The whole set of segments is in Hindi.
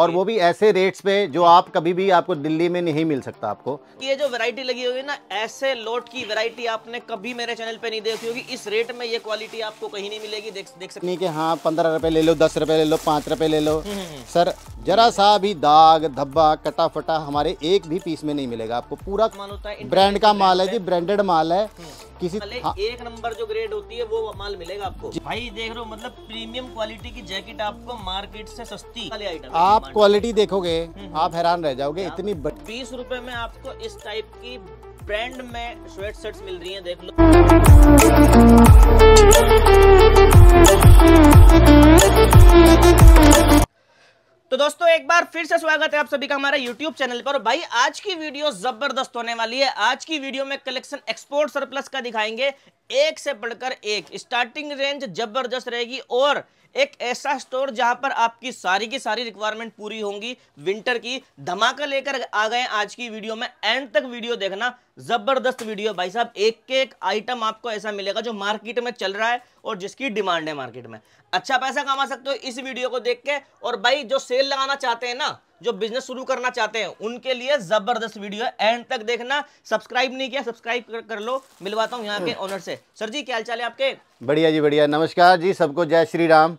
और वो भी ऐसे रेट्स पे जो आप कभी भी आपको दिल्ली में नहीं मिल सकता आपको ये जो वैरायटी लगी हुई है ना ऐसे लोट की वैरायटी आपने कभी मेरे चैनल पे नहीं देखी होगी इस रेट में ये क्वालिटी आपको कहीं नहीं मिलेगी देख देख सकते कि हाँ पंद्रह रुपए ले लो दस रुपए ले लो पांच रुपए ले लो हम्म, हम्म, हम्म। सर जरा सा भी दाग धब्बा कटा फटा हमारे एक भी पीस में नहीं मिलेगा आपको पूरा ब्रांड तो का माल है जी ब्रांडेड माल है किसी हाँ। एक नंबर जो ग्रेड होती है वो माल मिलेगा आपको भाई देख रहे हो मतलब प्रीमियम क्वालिटी की जैकेट आपको मार्केट से सस्ती आइटम आप क्वालिटी देखोगे हम्म, हम्म। आप हैरान रह जाओगे इतनी बीस रूपए में आपको इस टाइप की ब्रांड में स्वेट शर्ट मिल रही है देख लो तो दोस्तों एक बार फिर से स्वागत है आप सभी का हमारे YouTube चैनल पर भाई आज की वीडियो जबरदस्त होने वाली है आज की वीडियो में कलेक्शन एक्सपोर्ट सरप्लस का दिखाएंगे एक से बढ़कर एक स्टार्टिंग रेंज जबरदस्त रहेगी और एक ऐसा स्टोर जहां पर आपकी सारी की सारी रिक्वायरमेंट पूरी होंगी विंटर की धमाका लेकर आ गए आज की वीडियो में एंड तक वीडियो देखना जबरदस्त वीडियो भाई साहब एक के एक आइटम आपको ऐसा मिलेगा जो मार्केट में चल रहा है और जिसकी डिमांड है मार्केट में अच्छा पैसा कमा सकते हो इस वीडियो को देख के और भाई जो सेल लगाना चाहते हैं ना जो बिजनेस शुरू करना चाहते हैं उनके लिए जबरदस्त वीडियो है एंड तक देखना सब्सक्राइब नहीं किया सब्सक्राइब कर, कर लो मिलवाता हूँ यहाँ के ऑनर हम्म। से सर जी क्या हाल है आपके बढ़िया जी बढ़िया नमस्कार जी सबको जय श्री राम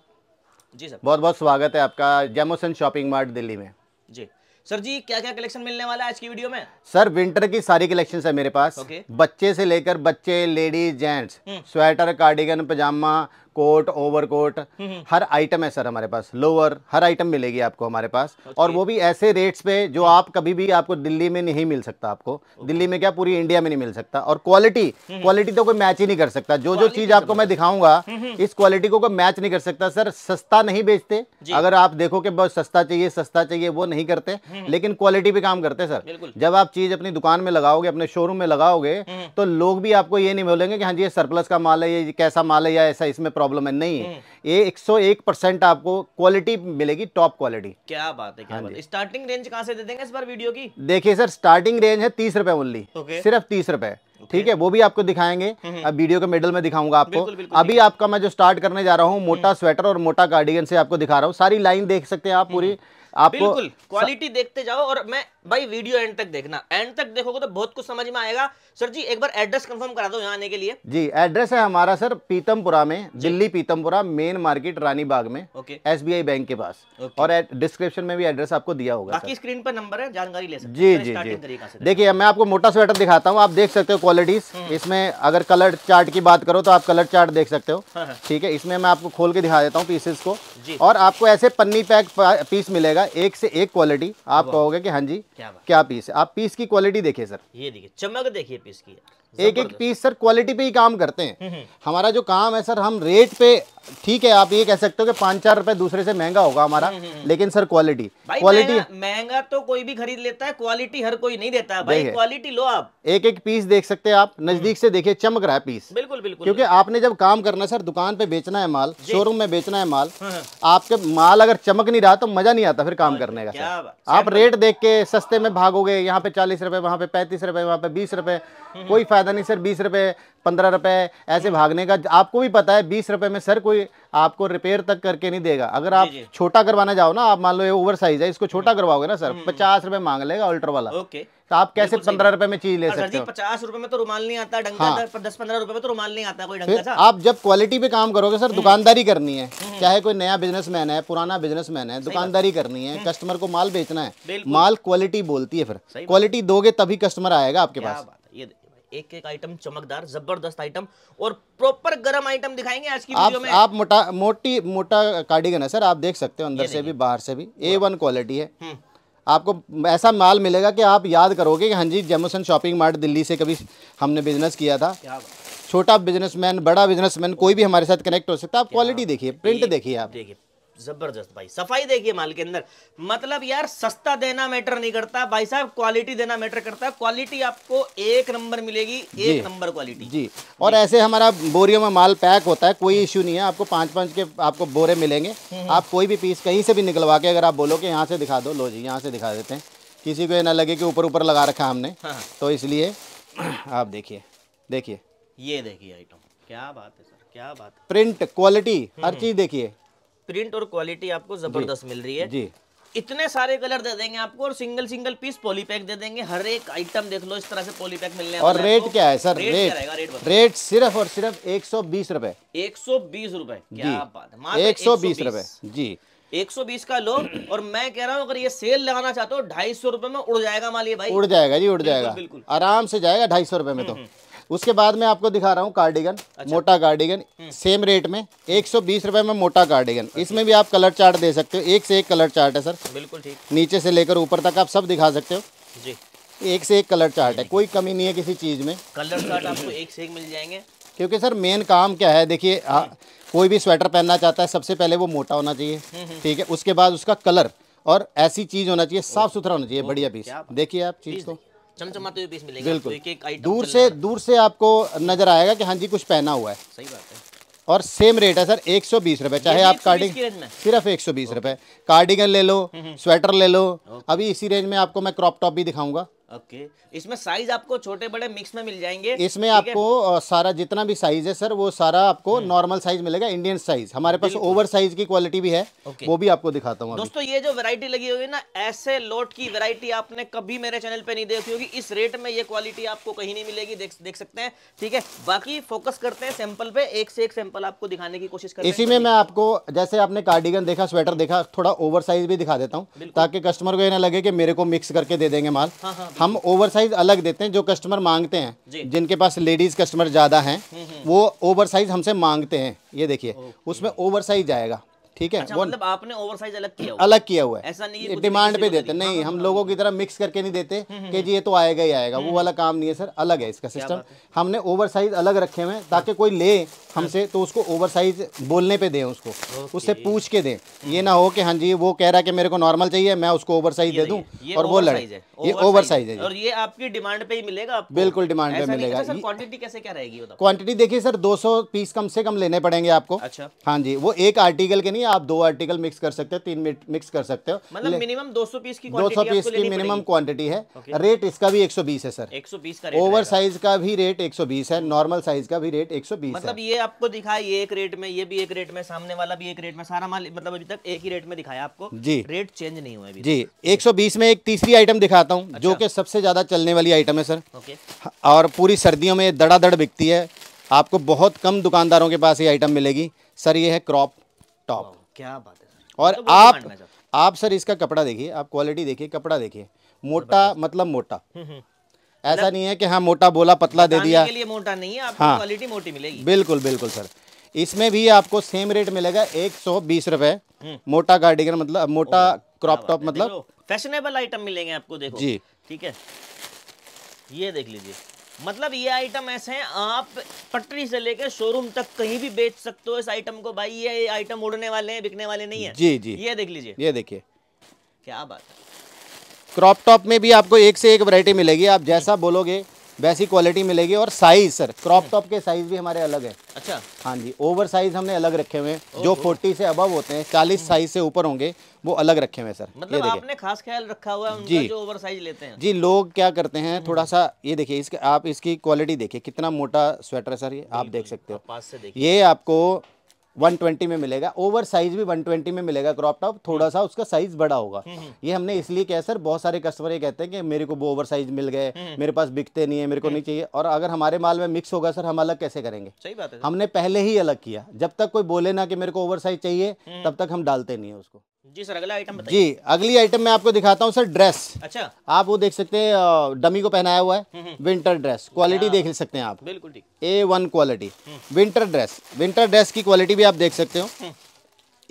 जी सर बहुत बहुत स्वागत है आपका जेमोसन शॉपिंग मार्ट दिल्ली में जी सर जी क्या क्या कलेक्शन मिलने वाला है आज की वीडियो में सर विंटर की सारी कलेक्शन है मेरे पास okay. बच्चे से लेकर बच्चे ladies gents sweater cardigan pyjama coat over coat hmm, hmm. हर आइटम है सर हमारे पास लोअर हर आइटम मिलेगी आपको हमारे पास okay. अच्छा। और वो भी ऐसे रेट्स पे जो आप कभी भी आपको दिल्ली में नहीं मिल सकता आपको okay. दिल्ली में क्या पूरी इंडिया में नहीं मिल सकता और क्वालिटी हम्म, क्वालिटी तो कोई मैच ही नहीं कर सकता जो जो चीज आपको मैं दिखाऊंगा इस क्वालिटी को कोई मैच नहीं कर सकता सर सस्ता नहीं बेचते अगर आप देखो कि बहुत सस्ता चाहिए सस्ता चाहिए वो नहीं करते लेकिन क्वालिटी पे काम करते सर जब आप चीज अपनी दुकान में लगाओगे अपने शोरूम में लगाओगे तो लोग भी आपको ये नहीं बोलेंगे कि हाँ जी ये सरप्लस का माल है ये कैसा माल है या ऐसा इसमें प्रॉब्लम है नहीं है हम्म। ये 101 परसेंट आपको क्वालिटी मिलेगी टॉप क्वालिटी क्या बात है क्या हाँ बात है स्टार्टिंग रेंज कहाँ से दे देंगे इस बार वीडियो की देखिए सर स्टार्टिंग रेंज है तीस रुपए ओनली सिर्फ तीस रुपए ठीक है वो भी आपको दिखाएंगे हम्म, हम्म। अब वीडियो के मिडल में दिखाऊंगा आपको बिल्कुल, बिल्कुल, अभी आपका मैं जो स्टार्ट करने जा रहा हूँ मोटा स्वेटर और मोटा कार्डिगन से आपको दिखा रहा हूँ सारी लाइन देख सकते हैं आप पूरी आपको बिल्कुल क्वालिटी सा... देखते जाओ और मैं भाई वीडियो एंड तक देखना एंड तक देखोगे तो बहुत कुछ समझ में आएगा सर जी एक बार एड्रेस कंफर्म करा दो यहाँ आने के लिए जी एड्रेस है हमारा सर पीतमपुरा में दिल्ली पीतमपुरा मेन मार्केट रानी बाग में एस बैंक के पास और डिस्क्रिप्शन में भी एड्रेस आपको दिया होगा बाकी स्क्रीन पर नंबर है जानकारी ले सकते जी जी जी देखिए मैं आपको मोटा स्वेटर दिखाता हूँ आप देख सकते हो क्वालिटी हम्म। इसमें अगर कलर चार्ट की बात करो तो आप कलर चार्ट देख सकते हो हाँ, हाँ। ठीक है इसमें मैं आपको खोल के दिखा देता हूँ पीसेस को और आपको ऐसे पन्नी पैक पीस मिलेगा मिलेगा एक से एक क्वालिटी आप कहोगे कि हाँ जी क्या, क्या पीस है आप पीस की क्वालिटी देखिए सर ये देखिए चमक देखिए पीस की एक एक पीस सर क्वालिटी पे ही काम करते हैं हम्म, हम्म। हमारा जो काम है सर हम रेट पे ठीक है आप ये कह सकते हो कि पांच चार रुपए दूसरे से महंगा होगा हमारा हम्म, लेकिन सर क्वालिटी क्वालिटी महंगा तो कोई भी खरीद लेता है क्वालिटी हर कोई नहीं देता भाई क्वालिटी लो आप एक एक पीस देख सकते हैं आप नजदीक से देखिए चमक रहा है पीस बिल्कुल बिल्कुल क्योंकि आपने जब काम करना सर दुकान पे बेचना है माल शोरूम में बेचना है माल हाँ, हाँ। आपके माल अगर चमक नहीं रहा तो मजा नहीं आता फिर काम करने का आप रेट देख के सस्ते में भागोगे यहाँ पे चालीस रुपए वहाँ पे पैंतीस रुपए वहाँ पे बीस रुपए कोई फायदा ज़्यादा नहीं सर बीस रुपये पंद्रह रुपये ऐसे भागने का आपको भी पता है बीस रुपये में सर कोई आपको रिपेयर तक करके नहीं देगा अगर आप छोटा करवाना जाओ ना आप मान लो ये ओवर साइज है इसको छोटा हम्म। करवाओगे ना सर हम्म। पचास रुपये मांग लेगा अल्ट्रा वाला ओके तो आप कैसे पंद्रह रुपए में चीज ले सकते हो पचास रुपए में तो रुमाल नहीं आता ढंग हाँ। दस पंद्रह रुपए में तो रुमाल नहीं आता कोई ढंग आप जब क्वालिटी पे काम करोगे सर हम्म। दुकानदारी करनी है चाहे कोई नया बिजनेसमैन है पुराना बिजनेसमैन है दुकानदारी करनी है कस्टमर को माल बेचना है माल क्वालिटी बोलती है फिर क्वालिटी दोगे तभी कस्टमर आएगा आपके पास एक एक आइटम चमकदार जबरदस्त आइटम और प्रॉपर गर्म आइटम दिखाएंगे आज की वीडियो में आप मोटा मोटी मोटा कार्डिगन है सर आप देख सकते हो अंदर से भी बाहर से भी ए वन क्वालिटी है हम्म। आपको ऐसा माल मिलेगा कि आप याद करोगे कि हाँ जी जेमोसन शॉपिंग मार्ट दिल्ली से कभी हमने बिजनेस किया था छोटा बिजनेसमैन बड़ा बिजनेसमैन कोई भी हमारे साथ कनेक्ट हो सकता है आप क्वालिटी देखिए प्रिंट देखिए आप देखिए जबरदस्त भाई सफाई देखिए माल के अंदर मतलब यार सस्ता देना मैटर नहीं करता भाई साहब क्वालिटी देना मैटर करता है क्वालिटी आपको एक नंबर मिलेगी एक नंबर क्वालिटी जी और ऐसे हमारा बोरियों में माल पैक होता है कोई इश्यू नहीं है आपको पांच पांच के आपको बोरे मिलेंगे हम्म, हम्म। आप कोई भी पीस कहीं से भी निकलवा के अगर आप बोलो कि यहाँ से दिखा दो लो जी यहाँ से दिखा देते हैं किसी को ये ना लगे कि ऊपर ऊपर लगा रखा हमने हाँ, हाँ। तो इसलिए आप देखिए देखिए ये देखिए आइटम क्या बात है सर क्या बात प्रिंट क्वालिटी हर हम्म, चीज़ देखिए प्रिंट और क्वालिटी आपको जबरदस्त मिल रही है जी इतने सारे कलर दे देंगे आपको और सिंगल सिंगल पीस पॉलीपैक दे देंगे हर एक आइटम देख लो इस तरह से पॉलीपैक मिलने और रेट तो क्या है सर रेट रेट, सिर्फ और सिर्फ एक सौ बीस रूपए एक सौ बीस रूपए जी एक सौ बीस रूपए जी 120 का लो और मैं कह रहा हूँ अगर ये सेल लगाना चाहते हो ढाई सौ रूपये में उड़ जाएगा मालिए भाई उड़ जाएगा जी उड़ जाएगा बिल्कुल आराम से जाएगा ढाई सौ रूपये में तो हम्म, हम्म। उसके बाद में आपको दिखा रहा हूँ कार्डिगन अच्छा। मोटा कार्डिगन सेम रेट में एक सौ में मोटा कार्डिगन इसमें भी आप कलर चार्ट दे सकते हो एक से एक कलर चार्ट है सर बिल्कुल ठीक नीचे से लेकर ऊपर तक आप सब दिखा सकते हो जी एक से एक कलर चार्ट है कोई कमी नहीं है किसी चीज़ में कलर चार्ट आपको एक से एक मिल जाएंगे क्योंकि सर मेन काम क्या है देखिए हम्म। कोई भी स्वेटर पहनना चाहता है सबसे पहले वो मोटा होना चाहिए हम्म, हम्म। ठीक है उसके बाद उसका कलर और ऐसी चीज़ होना चाहिए साफ़ सुथरा होना चाहिए बढ़िया पीस देखिए आप चीज़ को चमचमाते हुए पीस मिलेगा बिल्कुल तो एक एक दूर से दूर से आपको नजर आएगा कि हाँ जी कुछ पहना हुआ है सही बात है और सेम रेट है सर एक सौ बीस रुपए चाहे आप कार्डिंग सिर्फ एक सौ बीस रुपए कार्डिगन ले लो स्वेटर हम्म, हम्म। ले लो अभी इसी रेंज में आपको मैं क्रॉप टॉप भी दिखाऊंगा ओके okay. इसमें साइज आपको छोटे बड़े मिक्स में मिल जाएंगे इसमें आपको सारा जितना भी साइज है सर वो सारा आपको नॉर्मल हम्म। साइज मिलेगा इंडियन साइज हमारे पास ओवर साइज की क्वालिटी भी है okay. वो भी आपको दिखाता हूँ दोस्तों ये जो वैरायटी लगी होगी ना ऐसे लोट की वैरायटी आपने कभी मेरे चैनल पे नहीं देखी होगी इस रेट में ये क्वालिटी आपको कहीं नहीं मिलेगी देख, देख सकते हैं ठीक है बाकी फोकस करते हैं सैंपल पे एक से एक सैंपल आपको दिखाने की कोशिश करें इसी में मैं आपको जैसे आपने कार्डिगन देखा स्वेटर देखा थोड़ा ओवर साइज भी दिखा देता हूँ ताकि कस्टमर को ये ना लगे कि मेरे को मिक्स करके दे देंगे माल हाँ, हाँ, हम ओवरसाइज अलग देते हैं जो कस्टमर मांगते हैं जिनके पास लेडीज कस्टमर ज़्यादा हैं हम्म, हम्म। वो ओवरसाइज हमसे मांगते हैं ये देखिए उसमें ओवरसाइज आएगा ठीक है अच्छा, मतलब आपने ओवरसाइज अलग किया हुआ अलग किया हुआ है ऐसा नहीं डिमांड पे देते नहीं हाँ, हम हाँ, लोगों हाँ। की तरह मिक्स करके नहीं देते हम्म, हम्म, कि हम्म। जी ये तो आएगा ही आएगा वो वाला काम नहीं है सर अलग है इसका सिस्टम हमने ओवरसाइज अलग रखे हुए हैं ताकि कोई ले हमसे तो उसको ओवरसाइज बोलने पे दे उसको उससे पूछ के दें ये ना हो कि हाँ जी वो कह रहा है कि मेरे को नॉर्मल चाहिए मैं उसको ओवरसाइज दे दू और वो लड़े ये ओवर साइज है और ये आपकी डिमांड पे ही मिलेगा आपको बिल्कुल डिमांड पे मिलेगा क्वांटिटी तो कैसे क्या रहेगी क्वांटिटी देखिए सर 200 पीस कम से कम लेने पड़ेंगे आपको अच्छा हाँ जी वो एक आर्टिकल के नहीं नहीं आप दो आर्टिकल मिक्स कर सकते हो तीन मिक्स कर सकते हो मतलब मिनिमम 200 पीस की दो सौ पीस की मिनिमम क्वांटिटी है रेट इसका भी 120 है सर 120 का ओवर साइज का भी रेट 120 है नॉर्मल साइज का भी रेट 120 मतलब ये आपको दिखाई एक रेट में ये भी एक रेट में सामने वाला भी एक रेट में सारा माल मतलब अभी तक एक ही रेट में दिखाया आपको जी रेट चेंज नहीं हुआ जी एक में एक तीसरी आइटम दिखाता हूँ जो अच्छा। की सबसे ज्यादा चलने वाली आइटम है सर हाँ, और पूरी सर्दियों में दड़ा दड़ बिकती है आपको बहुत कम दुकानदारों के पास ये आइटम मिलेगी सर ये है क्रॉप टॉप क्या बात है और तो आप आप सर इसका कपड़ा देखिए आप क्वालिटी देखिए कपड़ा देखिए मोटा मतलब मोटा हम्म, हम्म। ऐसा मतलब नहीं है कि हाँ मोटा बोला पतला दे दिया के लिए मोटा नहीं है आपको हाँ क्वालिटी मोटी मिलेगी बिल्कुल बिल्कुल सर इसमें भी आपको सेम रेट मिलेगा एक सौ बीस रुपए हम्म। मोटा गार्डिगन मतलब मोटा क्रॉप टॉप मतलब फैशनेबल आइटम मिलेंगे आपको देखो जी ठीक है ये देख लीजिए मतलब ये आइटम ऐसे हैं आप पटरी से लेकर शोरूम तक कहीं भी बेच सकते हो इस आइटम को भाई ये आइटम उड़ने वाले हैं बिकने वाले नहीं है जी जी ये देख लीजिए ये देखिए क्या बात है क्रॉप टॉप में भी आपको एक से एक वैरायटी मिलेगी आप जैसा बोलोगे वैसी क्वालिटी मिलेगी और साइज सर क्रॉप टॉप के साइज भी हमारे अलग है अच्छा हाँ जी ओवर साइज हमने अलग रखे हुए हैं जो फोर्टी oh, oh। से अबव होते हैं चालीस साइज से ऊपर होंगे वो अलग रखे हुए हैं सर मतलब आपने खास ख्याल रखा हुआ है जी ओवर साइज लेते हैं जी लोग क्या करते हैं हम्म। थोड़ा सा ये देखिए इसके आप इसकी क्वालिटी देखिए कितना मोटा स्वेटर है सर ये आप देख सकते हो ये आपको 120 में मिलेगा ओवर साइज भी 120 में मिलेगा क्रॉप टॉप थोड़ा सा उसका साइज बड़ा होगा हम्म, हम्म। ये हमने इसलिए कहा सर बहुत सारे कस्टमर ये कहते हैं कि मेरे को वो ओवर साइज मिल गए हम्म, मेरे पास बिकते नहीं है मेरे को नहीं चाहिए और अगर हमारे माल में मिक्स होगा सर हम अलग कैसे करेंगे सही बात है हमने पहले ही अलग किया जब तक कोई बोले ना कि मेरे को ओवर साइज चाहिए तब तक हम डालते नहीं है उसको जी सर अगला आइटम जी अगली आइटम मैं आपको दिखाता हूँ सर ड्रेस अच्छा आप वो देख सकते हैं डमी को पहनाया हुआ है विंटर ड्रेस क्वालिटी देख सकते हैं आप बिल्कुल A one quality winter dress winter dress की क्वालिटी भी आप देख सकते हो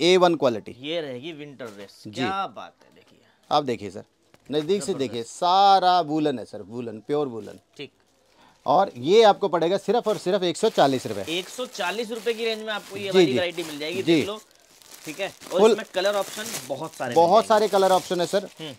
ए वन क्वालिटी ये रहेगी विंटर ड्रेस जी बात है देखिए आप देखिए सर नज़दीक से देखिए सारा बुलन है सर बुलन प्योर बुलन ठीक और ये आपको पड़ेगा सिर्फ और सिर्फ एक सौ चालीस रुपए एक सौ चालीस रुपए की रेंज में आपको ये वाली वैरायटी मिल जाएगी देख लो ठीक है और इसमें कलर ऑप्शन बहुत सारे बहुत सारे कलर ऑप्शन है सर हम्म।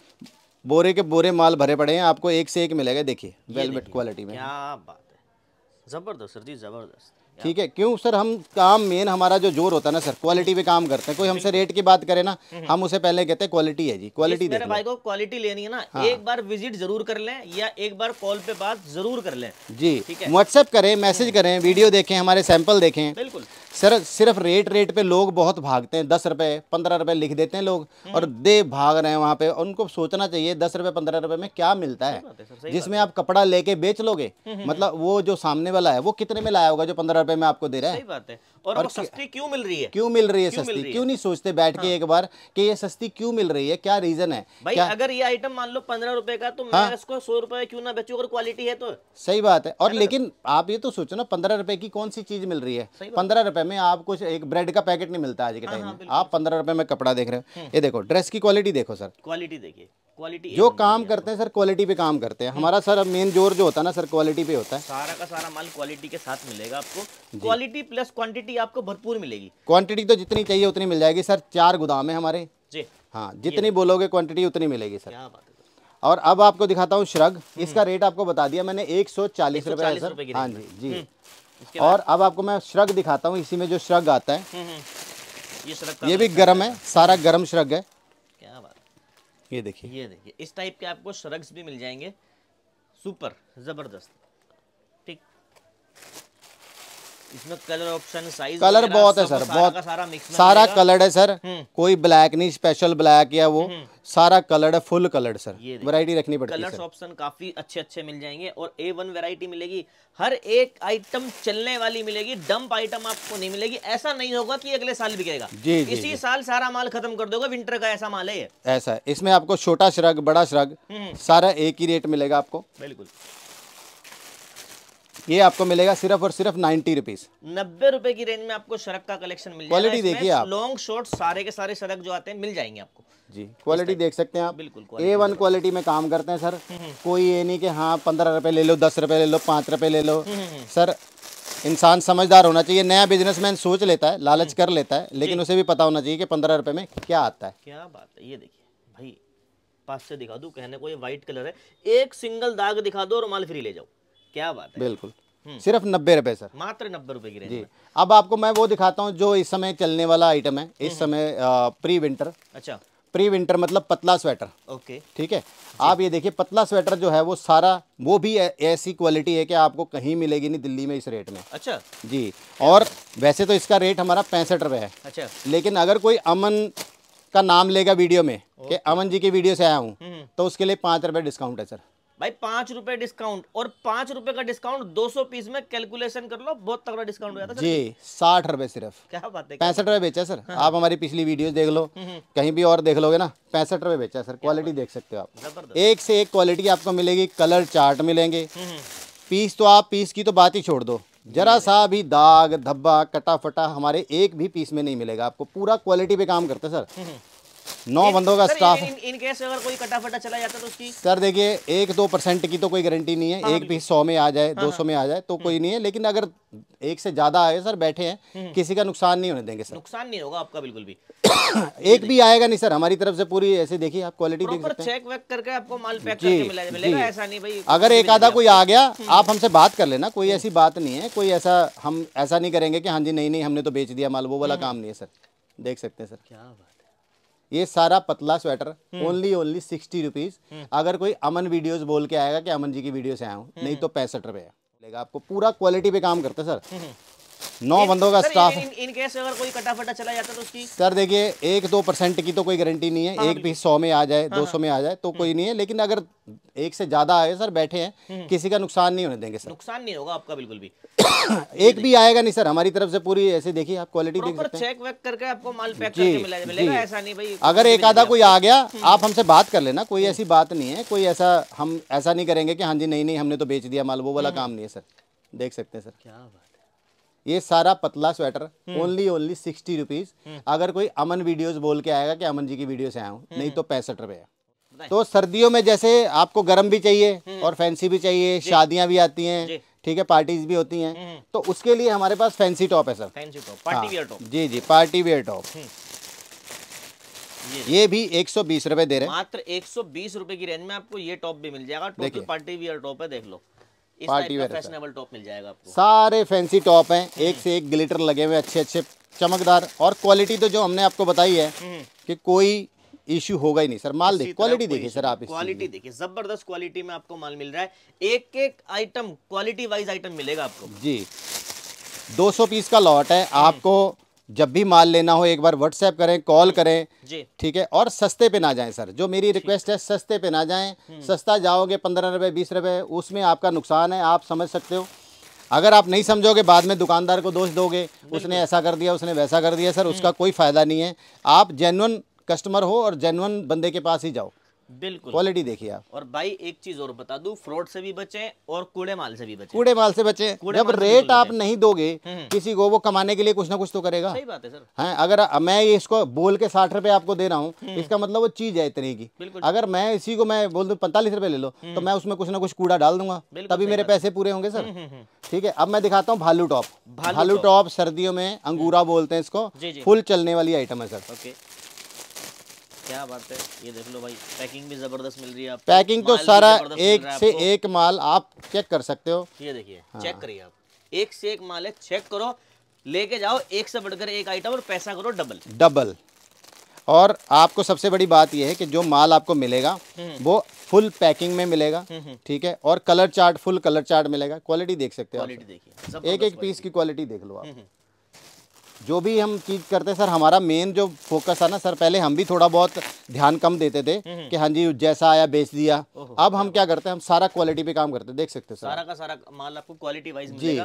बोरे के बोरे माल भरे पड़े हैं आपको एक से एक मिलेगा देखिए वेलवेट क्वालिटी में क्या बात है जबरदस्त सर जी जबरदस्त ठीक है क्यों सर हम काम मेन हमारा जो जोर होता है ना सर क्वालिटी पे काम करते हैं कोई हमसे रेट की बात करे ना हम्म। हम उसे पहले कहते हैं क्वालिटी है जी क्वालिटी मेरे भाई को क्वालिटी लेनी है ना हाँ। एक बार विजिट जरूर कर लें या एक बार कॉल पे बात जरूर कर लें जी व्हाट्सएप करें मैसेज हम्म। करें वीडियो देखें हमारे सैंपल देखें बिल्कुल सर सिर्फ रेट रेट पे लोग बहुत भागते हैं दस रुपये पंद्रह रुपये लिख देते हैं लोग हम्म। और दे भाग रहे हैं वहाँ पे उनको सोचना चाहिए दस रुपये पंद्रह रुपये में क्या मिलता है जिसमें आप कपड़ा लेके बेच लोगे हम्म, हम्म, मतलब वो जो सामने वाला है वो कितने में लाया होगा जो पंद्रह रुपये में आपको दे रहा है और, और वो सस्ती क्यों मिल रही है क्यों मिल रही है क्यों सस्ती क्यों नहीं सोचते बैठ के हाँ। एक बार कि ये सस्ती क्यों मिल रही है क्या रीजन है भाई अगर ये आइटम मान लो पंद्रह रुपए का तो मैं हाँ। इसको सौ रुपए क्यों ना बेचू अगर क्वालिटी है तो सही बात है और लेकिन आप ये तो सोचो ना पंद्रह रुपए की कौन सी चीज मिल रही है पंद्रह रुपए में आप कुछ एक ब्रेड का पैकेट नहीं मिलता आज के टाइम हाँ, में आप पंद्रह रुपए में कपड़ा देख रहे हो हम्म। ये देखो ड्रेस की क्वालिटी देखो सर क्वालिटी देखिए क्वालिटी जो काम करते हैं सर क्वालिटी पे काम करते हैं हमारा सर मेन जोर जो होता है ना सर क्वालिटी पे होता है सारा का सारा माल क्वालिटी के साथ मिलेगा आपको क्वालिटी प्लस क्वांटिटी आपको भरपूर मिलेगी क्वांटिटी तो जितनी चाहिए उतनी मिल जाएगी सर चार गोदाम है हमारे जी हाँ जितनी बोलोगे क्वांटिटी उतनी मिलेगी सर क्या बात है और अब आपको दिखाता हूँ श्रग हम्म। इसका रेट आपको बता दिया मैंने एक सौ चालीस रूपए है सर हाँ जी जी हम्म। और अब आपको मैं श्रग दिखाता हूँ इसी में जो श्रग आता है हम्म, ये ये भी गर्म है सारा गर्म श्रग है ये देखिए ये देखिए इस टाइप के आपको श्रग्स भी मिल जाएंगे सुपर ज़बरदस्त इसमें कलर ऑप्शन साइज कलर बहुत है सर बहुत सारा मिक्स सारा कलर है सर हम्म। कोई ब्लैक नहीं स्पेशल ब्लैक या वो हम्म। सारा कलर है फुल कलर सर वैरायटी रखनी पड़ती है कलर्स ऑप्शन काफी अच्छे अच्छे मिल जाएंगे और ए वन वेरायटी मिलेगी हर एक आइटम चलने वाली मिलेगी डंप आइटम आपको नहीं मिलेगी ऐसा नहीं होगा कि अगले साल बिकेगा जी इसी जी, साल सारा माल खत्म कर दोगे विंटर का ऐसा माल है ऐसा है इसमें आपको छोटा श्रग बड़ा श्रग हम्म। सारा एक ही रेट मिलेगा आपको बिल्कुल ये आपको मिलेगा सिर्फ और सिर्फ नाइन्टी रुपीज नब्बे रुपए की रेंज में आपको सड़क का कलेक्शन मिल क्वालिटी देखिए आप लॉन्ग शॉर्ट सारे के सारे सड़क जो आते हैं मिल जाएंगे आपको जी क्वालिटी देख सकते हैं आप बिल्कुल ए वन क्वालिटी में काम करते हैं सर हम्म, हम्म। कोई ये नहीं कि हाँ पंद्रह रुपए ले लो दस रुपए ले लो पाँच रुपए ले लो हम्म, सर इंसान समझदार होना चाहिए नया बिजनेसमैन सोच लेता है लालच कर लेता है लेकिन उसे भी पता होना चाहिए कि पंद्रह रुपए में क्या आता है क्या बात है ये देखिए भाई पास से दिखा दूँ कहने को ये व्हाइट कलर है एक सिंगल दाग दिखा दो और माल फ्री ले जाओ क्या बात है बिल्कुल हम्म। सिर्फ नब्बे रुपए सर मात्र नब्बे रुपए की जी अब आपको मैं वो दिखाता हूँ जो इस समय चलने वाला आइटम है इस हम्म, हम्म। समय प्री विंटर अच्छा प्री विंटर मतलब पतला स्वेटर ओके ठीक है आप ये देखिए पतला स्वेटर जो है वो सारा वो भी ऐसी क्वालिटी है कि आपको कहीं मिलेगी नहीं दिल्ली में इस रेट में अच्छा जी और वैसे तो इसका रेट हमारा पैंसठ रुपए है अच्छा लेकिन अगर कोई अमन का नाम लेगा वीडियो में कि अमन जी की वीडियो से आया हूँ तो उसके लिए पाँच रुपये डिस्काउंट है सर भाई पांच रुपए डिस्काउंट और पांच रुपए का डिस्काउंट दो सौ पीस में कैलकुलेशन कर लो बहुत तगड़ा डिस्काउंट हो जाता जी साठ रुपए सिर्फ क्या बात है पैंसठ रुपए बेचा सर हाँ। आप हमारी पिछली वीडियो देख लो हम्म, हम्म। कहीं भी और देख लोगे ना पैंसठ रुपए बेचा सर क्वालिटी देख सकते हो आप एक से एक क्वालिटी आपको मिलेगी कलर चार्ट मिलेंगे पीस हम्म, तो आप पीस की तो बात ही छोड़ दो जरा सा भी दाग धब्बा कटा फटा हमारे एक भी पीस में नहीं मिलेगा आपको पूरा क्वालिटी पे काम करते सर नौ बंदों का स्टाफ इन, इन केस अगर कोई कटाफटा चला जाता तो उसकी सर देखिए एक दो परसेंट की तो कोई गारंटी नहीं है हाँ, एक भी सौ में आ जाए हाँ, दो हाँ। सौ में आ जाए तो कोई हम्म। नहीं है लेकिन अगर एक से ज्यादा आए सर बैठे हैं हम्म। किसी का नुकसान नहीं होने देंगे सर नुकसान नहीं होगा आपका बिल्कुल भी एक भी आएगा नहीं सर हमारी तरफ से पूरी ऐसे देखिए आप क्वालिटी देख सकते चेक वेक करके आपको माल पैक करके मिला मिलेगा ऐसा नहीं भाई अगर एक आधा कोई आ गया हम्म। आप हमसे बात कर लेना कोई ऐसी बात नहीं है कोई ऐसा हम ऐसा नहीं करेंगे कि हाँ जी नहीं नहीं हमने तो बेच दिया माल वो वाला काम नहीं है सर देख सकते हैं सर क्या ये सारा पतला sweater only only sixty rupees अगर कोई अमन वीडियोस बोल के आएगा कि अमन जी की वीडियो से आया हूँ नहीं हम्म। तो पैंसठ रुपये आपको पूरा क्वालिटी पे काम करते सर नौ बंदों का स्टाफ इन, इन केस अगर कोई कटा फटा चला जाता तो उसकी सर देखिए एक दो परसेंट की तो कोई गारंटी नहीं है हाँ, एक हाँ, भी सौ में आ जाए हाँ, दो हाँ। सौ में आ जाए तो हम्म। कोई नहीं है लेकिन अगर एक से ज्यादा आए सर बैठे हैं हम्म, हम्म। किसी का नुकसान नहीं होने देंगे सर नुकसान नहीं होगा आपका बिल्कुल भी एक भी आएगा नहीं सर हमारी तरफ से पूरी ऐसे देखिए आप क्वालिटी देख सकते हैं चेक वेक करके आपको माल पैक करके मिला मिलेगा ऐसा नहीं भाई अगर एक आधा कोई आ गया आप हमसे बात कर लेना कोई ऐसी बात नहीं है कोई ऐसा हम ऐसा नहीं करेंगे कि हाँ जी नहीं नहीं हमने तो बेच दिया माल वो वाला काम नहीं है सर देख सकते हैं सर क्या ये सारा पतला sweater only only sixty rupees अगर कोई अमन वीडियोस बोल के आएगा कि अमन जी की वीडियो से आया हूँ नहीं तो पैंसठ रुपए तो सर्दियों में जैसे आपको गर्म भी चाहिए हम्म। और फैंसी भी चाहिए शादियां भी आती हैं ठीक है पार्टीज भी होती हैं हम्म। तो उसके लिए हमारे पास फैंसी टॉप है sir fancy top party top जी जी पार्टी वेयर टॉप ये, ये भी एक सौ बीस रूपए दे रहे हैं मात्र एक सौ बीस रूपए की रेंज में आपको ये टॉप भी मिल जाएगा टोटल पार्टी वियर टॉप है देख लो पार्टी वेयर फैशनेबल टॉप मिल जाएगा आपको सारे फैंसी टॉप हैं एक से एक ग्लिटर लगे हुए अच्छे अच्छे चमकदार और क्वालिटी तो जो हमने आपको बताई है हम्म। कि कोई इश्यू होगा ही नहीं सर माल देखिए क्वालिटी देखिए सर आप क्वालिटी देखिए जबरदस्त क्वालिटी में आपको माल मिल रहा है एक एक आइटम क्वालिटी वाइज आइटम मिलेगा आपको जी 200 पीस का लॉट है आपको जब भी माल लेना हो एक बार व्हाट्सएप करें कॉल करें ठीक है और सस्ते पे ना जाएं सर जो मेरी रिक्वेस्ट है सस्ते पे ना जाएं हम्म। सस्ता जाओगे पंद्रह रुपये बीस रुपये उसमें आपका नुकसान है आप समझ सकते हो अगर आप नहीं समझोगे बाद में दुकानदार को दोष दोगे उसने ऐसा कर दिया उसने वैसा कर दिया सर उसका हम्म। कोई फ़ायदा नहीं है आप जेनवन कस्टमर हो और जेनवन बंदे के पास ही जाओ बिल्कुल क्वालिटी देखिए आप और भाई एक चीज और बता दू फ्रॉड से भी बचे और कूड़े माल से भी बचे कूड़े माल से बचे जब रेट आप नहीं दोगे हम्म, हम्म। किसी को वो कमाने के लिए कुछ ना कुछ तो करेगा सही बात है सर है अगर मैं इसको बोल के साठ रुपए आपको दे रहा हूँ हम्म। इसका मतलब वो चीज है इतने की अगर मैं इसी को मैं बोल दू पैंतालीस रुपए ले लो तो मैं उसमें कुछ ना कुछ कूड़ा डाल दूंगा तभी मेरे पैसे पूरे होंगे सर ठीक है अब मैं दिखाता हूँ भालू टॉप भालू टॉप सर्दियों में अंगूरा बोलते हैं इसको फुल चलने वाली आइटम है सर क्या बात है ये देख लो भाई पैकिंग भी जबरदस्त मिल रही है आपको पैकिंग तो सारा एक से एक माल आप चेक कर सकते हो ये देखिए हाँ। चेक करिए आप एक से एक माल है चेक करो लेके जाओ एक से बढ़कर एक आइटम और पैसा करो डबल डबल और आपको सबसे बड़ी बात यह है कि जो माल आपको मिलेगा हम्म। वो फुल पैकिंग में मिलेगा हम्म, हम्म। ठीक है और colour chart full colour chart मिलेगा क्वालिटी देख सकते हो क्वालिटी देखिए एक एक पीस की क्वालिटी देख लो आप जो भी हम चीज़ करते सर हमारा मेन जो फोकस है ना सर पहले हम भी थोड़ा बहुत ध्यान कम देते थे हम्म, हम्म। कि हाँ जी जैसा आया बेच दिया अब हम क्या करते हैं हम सारा क्वालिटी पे काम करते हैं देख सकते हैं सारा का सारा माल आपको क्वालिटी वाइज जी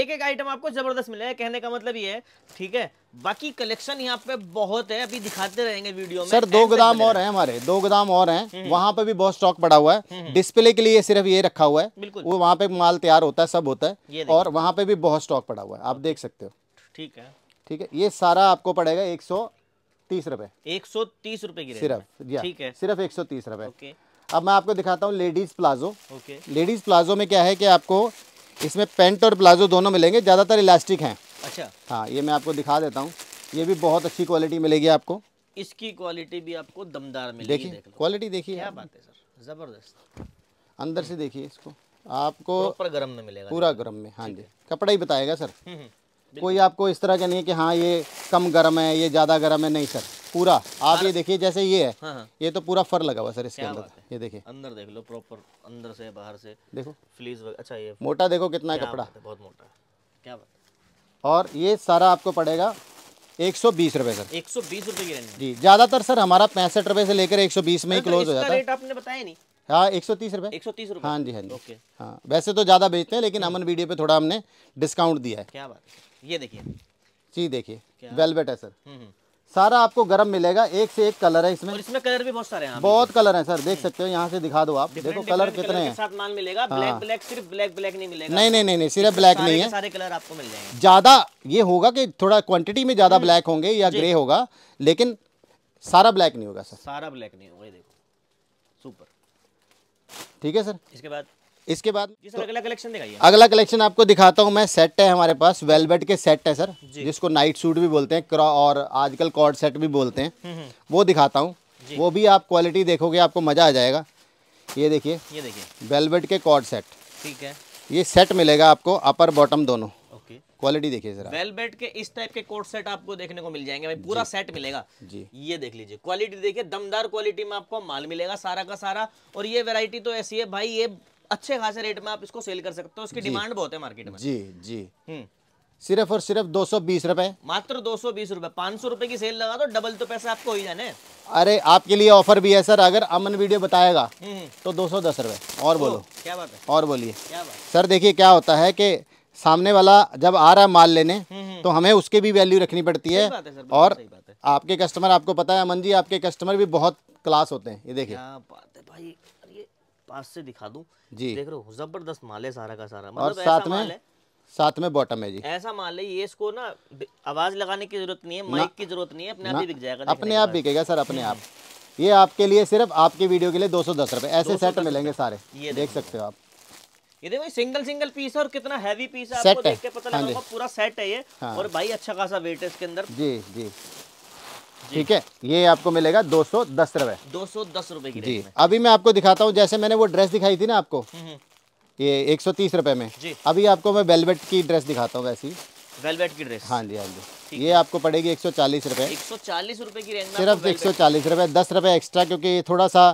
एक एक आइटम आपको जबरदस्त मिलेगा कहने का मतलब ये है ठीक है बाकी कलेक्शन यहाँ पे बहुत है अभी दिखाते रहेंगे वीडियो में सर दो गोदाम और हैं हमारे दो गोदाम और हैं हम्म, वहाँ पे भी बहुत स्टॉक पड़ा हुआ है डिस्प्ले के लिए सिर्फ ये रखा हुआ है वो वहाँ पे माल तैयार होता है सब होता है और वहाँ पे भी बहुत स्टॉक पड़ा हुआ है आप देख सकते हो ठीक है ठीक है ये सारा आपको पड़ेगा एक सौ तीस रुपए एक सौ तीस रुपए की सिर्फ ठीक है सिर्फ एक सौ तीस रुपए अब मैं आपको दिखाता हूँ लेडीज प्लाजो लेडीज प्लाजो में क्या है कि आपको इसमें पेंट और प्लाजो दोनों मिलेंगे ज़्यादातर इलास्टिक है अच्छा हाँ ये मैं आपको दिखा देता हूँ ये भी बहुत अच्छी क्वालिटी मिलेगी आपको इसकी क्वालिटी भी आपको दमदार मिलेगी देखिए क्वालिटी देखिए क्या बात है सर ज़बरदस्त अंदर से देखिए इसको आपको गर्म में मिलेगा पूरा गर्म में हाँ जी कपड़ा ही बताएगा सर हम्म, हम्म। कोई आपको इस तरह का नहीं है कि हाँ ये कम गर्म है ये ज़्यादा गर्म है नहीं सर पूरा आप ये हाँ। देखिए जैसे ये है हाँ, हाँ। ये तो पूरा फर लगा हुआ सर इसके अंदर ये देखिए अंदर देख लो प्रॉपर अंदर से बाहर से देखो फ्लीस अच्छा ये मोटा देखो कितना कपड़ा बहुत मोटा क्या बात और ये सारा आपको पड़ेगा एक सौ बीस रुपए सर एक सौ बीस रुपए की जी ज्यादातर सर हमारा पैंसठ रुपए से लेकर एक सौ बीस में ही क्लोज तो हो जाता है रेट आपने बताया नहीं हाँ एक सौ तीस रुपये एक सौ तीस रुपये हाँ जी हाँ जी ओके हाँ वैसे तो ज़्यादा बेचते हैं लेकिन हम्म। अमन वीडियो पे थोड़ा हमने डिस्काउंट दिया है क्या बात है ये देखिए जी देखिए वेलवेट है सर हम्म, हम्म। सारा आपको गरम मिलेगा एक से एक कलर है इसमें और इसमें कलर भी बहुत सारे हैं हाँ, बहुत कलर हैं सर देख सकते हो यहाँ से दिखा दो आप देखो कलर कितने हैं साथ माल मिलेगा ब्लैक हाँ। ब्लैक सिर्फ ब्लैक ब्लैक नहीं मिलेगा नहीं नहीं नहीं, नहीं सिर्फ ब्लैक नहीं है सारे कलर आपको मिल जाएंगे ज्यादा ये होगा कि थोड़ा क्वान्टिटी में ज्यादा ब्लैक होंगे या ग्रे होगा लेकिन सारा ब्लैक नहीं होगा सर सारा ब्लैक नहीं होगा देखो ठीक है सर इसके बाद इसके बाद तो अगला कलेक्शन दिखाइए अगला कलेक्शन आपको दिखाता हूँ मैं सेट है हमारे पास वेलवेट के सेट है सर जिसको नाइट सूट भी बोलते हैं और आजकल कॉर्ड सेट भी बोलते हैं हम्म, हम्म। वो दिखाता हूँ वो भी आप क्वालिटी देखोगे आपको मज़ा आ जाएगा ये देखिए ये देखिए वेलवेट के कॉर्ड सेट ठीक है ये सेट मिलेगा आपको अपर बॉटम दोनों क्वालिटी देखिए जरा वेलबेट के इस टाइप के कोट सेट आपको देखने को मिल जाएंगे भाई पूरा सेट मिलेगा जी ये देख लीजिए क्वालिटी देखिए दमदार क्वालिटी में आपको माल मिलेगा सारा का सारा और ये वेरायटी तो ऐसी है भाई ये अच्छे खासे रेट में आप इसको सेल कर सकते हो उसकी डिमांड बहुत है मार्केट में जी जी हम्म। सिर्फ और सिर्फ दो सौ बीस रुपए मात्र दो सौ बीस रुपए पाँच सौ रुपए की सेल लगा दो डबल तो पैसे आपको ही जाने अरे आपके लिए ऑफर भी है सर अगर अमन वीडियो बताएगा हम्म। तो दो सौ दस रुपए और बोलो क्या बात है और बोलिए क्या बात सर देखिए क्या होता है कि सामने वाला जब आ रहा है माल लेने हम्म, हम्म। तो हमें उसके भी वैल्यू रखनी पड़ती है, है और है। आपके कस्टमर आपको पता है अमन जी आपके कस्टमर भी बहुत क्लास होते हैं ये देखिए पास से दिखा दू जी देख रहे हो जबरदस्त माल है सारा का सारा मतलब और साथ में साथ में बॉटम है जी ऐसा माल है ये इसको ना आवाज लगाने की जरूरत नहीं है माइक की जरूरत नहीं है अपने आप ही बिक जाएगा अपने आप बिकेगा सर अपने आप हम्म। ये आपके लिए सिर्फ आपके वीडियो के लिए दो सौ दस रुपए ऐसे सेट मिलेंगे सारे ये देख सकते हो आप ये देखो सिंगल सिंगल पीस है और कितना हैवी पीस है आपको देख के पता हाँ लगेगा पूरा सेट है ये हाँ। और भाई अच्छा खासा वेट है इसके अंदर जी जी ठीक है ये आपको मिलेगा दो सौ दस रुपए दो सौ दस रुपए की जी अभी मैं आपको दिखाता हूँ जैसे मैंने वो ड्रेस दिखाई थी ना आपको हम्म, हम्म। ये एक सौ तीस रुपए में जी। अभी आपको मैं वेलवेट की ड्रेस दिखाता हूँ वैसी वेलवेट की ड्रेस हाँ जी हाँ जी ये आपको पड़ेगी एक सौ चालीस रुपए एक सौ चालीस रुपए की रेंज सिर्फ एक सौ चालीस रुपए दस रुपए एक्स्ट्रा क्योंकि थोड़ा सा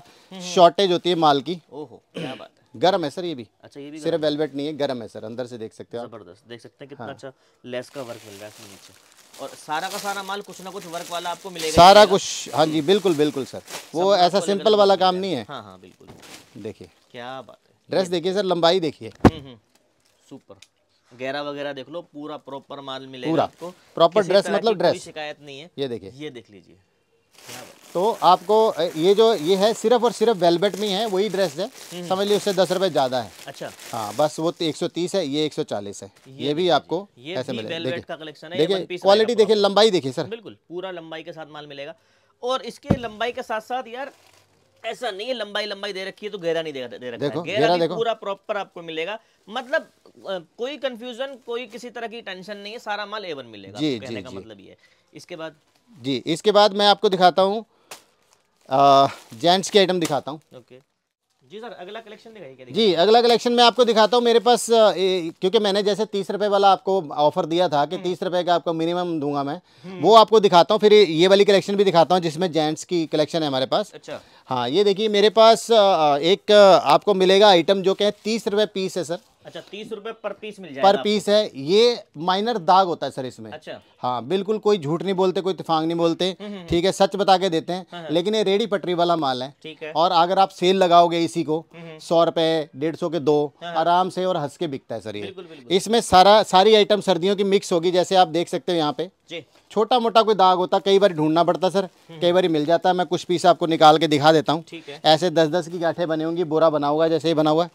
शॉर्टेज हम्म, होती है माल की ओहो क्या बात है गर्म है सर ये भी अच्छा ये भी सिर्फ वेलवेट नहीं है गर्म है सर अंदर से देख सकते हो ज़बरदस्त देख सकते हैं कितना हाँ। अच्छा लेस का वर्क मिल रहा है इसमें नीचे और सारा का सारा माल कुछ ना कुछ वर्क वाला आपको मिलेगा सारा कुछ हाँ जी बिल्कुल बिल्कुल सर वो ऐसा सिंपल वाला काम नहीं है हाँ हाँ बिल्कुल देखिए क्या बात है ड्रेस देखिए सर लंबाई देखिए सुपर हम्म, हम्म। गहरा वगैरह देख लो पूरा प्रॉपर माल मिलेगा आपको प्रॉपर ड्रेस मतलब ड्रेस शिकायत नहीं है ये देखिए ये देख लीजिए तो आपको ये जो ये है सिर्फ और सिर्फ वेलबेट में है वही ड्रेस है हम्म। समझ लीजिए उससे दस रुपए ज्यादा है अच्छा हाँ बस वो तो एक सौ तीस है ये एक सौ चालीस है ये, ये भी आपको ये ऐसे मिलेगा देखिए क्वालिटी देखिए लंबाई देखिए सर बिल्कुल पूरा लंबाई के साथ माल मिलेगा और इसके लंबाई के साथ साथ यार ऐसा नहीं है लंबाई लंबाई दे रखी है तो गहरा नहीं दे, दे रखा देखो, है गहरा देखो पूरा प्रॉपर आपको मिलेगा मतलब कोई कंफ्यूजन कोई किसी तरह की टेंशन नहीं है सारा माल एवन मिलेगा जी, कहने जी, का जी. मतलब ये इसके बाद जी इसके बाद मैं आपको दिखाता हूँ जेंट्स के आइटम दिखाता हूँ जी सर अगला कलेक्शन दिखाइए जी अगला कलेक्शन मैं आपको दिखाता हूँ मेरे पास क्योंकि मैंने जैसे तीस रुपए वाला आपको ऑफर दिया था कि हम्म। तीस रुपए का आपको मिनिमम दूंगा मैं हम्म। वो आपको दिखाता हूँ फिर ये वाली कलेक्शन भी दिखाता हूँ जिसमें जेंट्स की कलेक्शन है हमारे पास अच्छा हाँ ये देखिए मेरे पास एक आपको मिलेगा आइटम जो क्या तीस रुपये पीस है सर अच्छा तीस रुपए पर पीस मिल जाएगा पर पीस है ये माइनर दाग होता है सर इसमें अच्छा हाँ बिल्कुल कोई झूठ नहीं बोलते कोई तिफांग नहीं बोलते हम्म, हम्म, हम्म। ठीक है सच बता के देते हैं हाँ, हाँ। लेकिन ये रेडी पटरी वाला माल है ठीक है और अगर आप सेल लगाओगे इसी को सौ रुपए डेढ़ सौ के दो हाँ, आराम से और हंस के बिकता है सर ये इसमें सारा सारी आइटम सर्दियों की मिक्स होगी जैसे आप देख सकते हो यहाँ पे जी छोटा मोटा कोई दाग होता कई बार ढूंढना पड़ता सर हम्म। कई बार मिल जाता है मैं कुछ पीस आपको निकाल के दिखा देता हूँ ऐसे दस दस की गाठे बने होंगी बोरा बना हुआ जैसे ही बना हुआ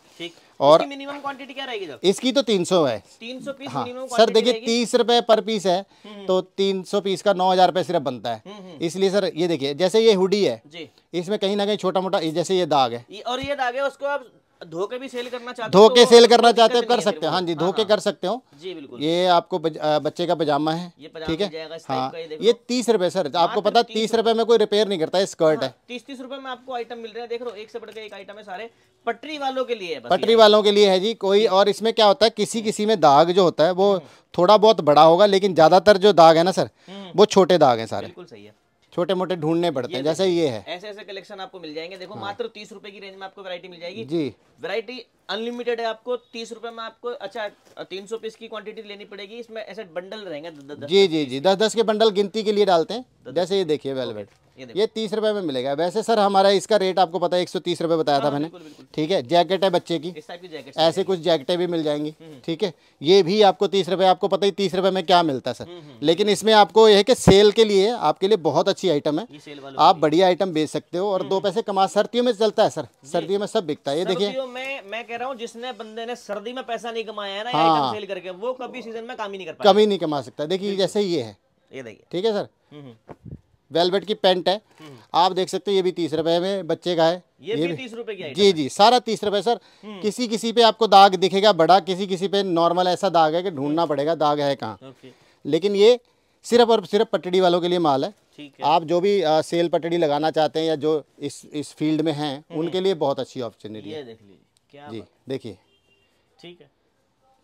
और मिनिमम क्वांटिटी क्या रहेगी इसकी तो 300 है 300 पीस हाँ सर देखिए तीस रुपए पर पीस है हम्म, हम्म। तो 300 पीस का नौ हजार रुपए सिर्फ बनता है इसलिए सर ये देखिए जैसे ये हुडी है इसमें कहीं ना कहीं छोटा मोटा जैसे ये दाग है और ये दाग है उसको आप धोके भी सेल करना चाहते धोके तो सेल करना चाहते हो तो कर सकते हो हाँ जी हाँ, धोके हाँ। कर सकते हो जी बिल्कुल ये आपको बच्चे का पजामा है ठीक है हाँ ये तीस रुपए सर हाँ, आपको तो पता तीस रुपए में कोई रिपेयर नहीं करता स्कर्ट है तीस तीस रुपए में आपको आइटम मिल रहे हैं देख रहे एक से बढ़कर एक आइटम है सारे पटरी वालों के लिए पटरी वालों के लिए है जी कोई और इसमें क्या होता है किसी हम्म। किसी में दाग जो होता है वो हम्म। थोड़ा बहुत बड़ा होगा लेकिन ज्यादातर जो दाग है ना सर हम्म। वो छोटे दाग है सारे बिल्कुल सही है छोटे मोटे ढूंढने पड़ते हैं जैसे ये है ऐसे ऐसे कलेक्शन आपको मिल जाएंगे देखो हाँ। मात्र तीस रुपए की रेंज में आपको वैरायटी मिल जाएगी जी वैरायटी अनलिमिटेड है आपको तीस रुपए में आपको अच्छा तीन सौ पीस की क्वांटिटी लेनी पड़ेगी इसमें ऐसे बंडल रहेंगे जी जी जी दस दस के बंडल गिनती के लिए डालते हैं जैसे ये देखिए वेलवेट ये, तीस रुपए में मिलेगा वैसे सर हमारा इसका रेट आपको पता है एक सौ तीस रुपए बताया था हाँ, मैंने ठीक है जैकेट है बच्चे की ऐसे कुछ जैकेटें भी मिल जाएंगी हम्म, हम्म। ठीक है ये भी आपको तीस रुपए आपको पता ही तीस रुपए में क्या मिलता है सर हम्म, लेकिन इसमें आपको यह है कि सेल के लिए आपके लिए बहुत अच्छी आइटम है आप बढ़िया आइटम बेच सकते हो और दो पैसे कमा सर्दियों में चलता है सर सर्दियों में सब बिकता है ये देखिए मैं कह रहा हूँ जिसने बंदे ने सर्दी में पैसा नहीं कमाया है ना हाँ, सेल करके वो कभी सीजन में काम ही नहीं कर कभी नहीं कमा सकता देखिए जैसे ये है ये देखिए ठीक है सर वेलवेट की पेंट है हम्म। आप देख सकते हो ये भी तीस रुपए में बच्चे का है ये, ये भी तीस रुपए की जी जी सारा तीस रुपए सर हम्म। किसी किसी पे आपको दाग दिखेगा बड़ा किसी किसी पे नॉर्मल ऐसा दाग है कि ढूंढना पड़ेगा दाग है कहाँ लेकिन ये सिर्फ और सिर्फ पटड़ी वालों के लिए माल है ठीक आप जो भी आ, सेल पटड़ी लगाना चाहते हैं या जो इस इस फील्ड में हैं हम्म। उनके लिए बहुत अच्छी ऑप्शन है देख लीजिए जी देखिए ठीक है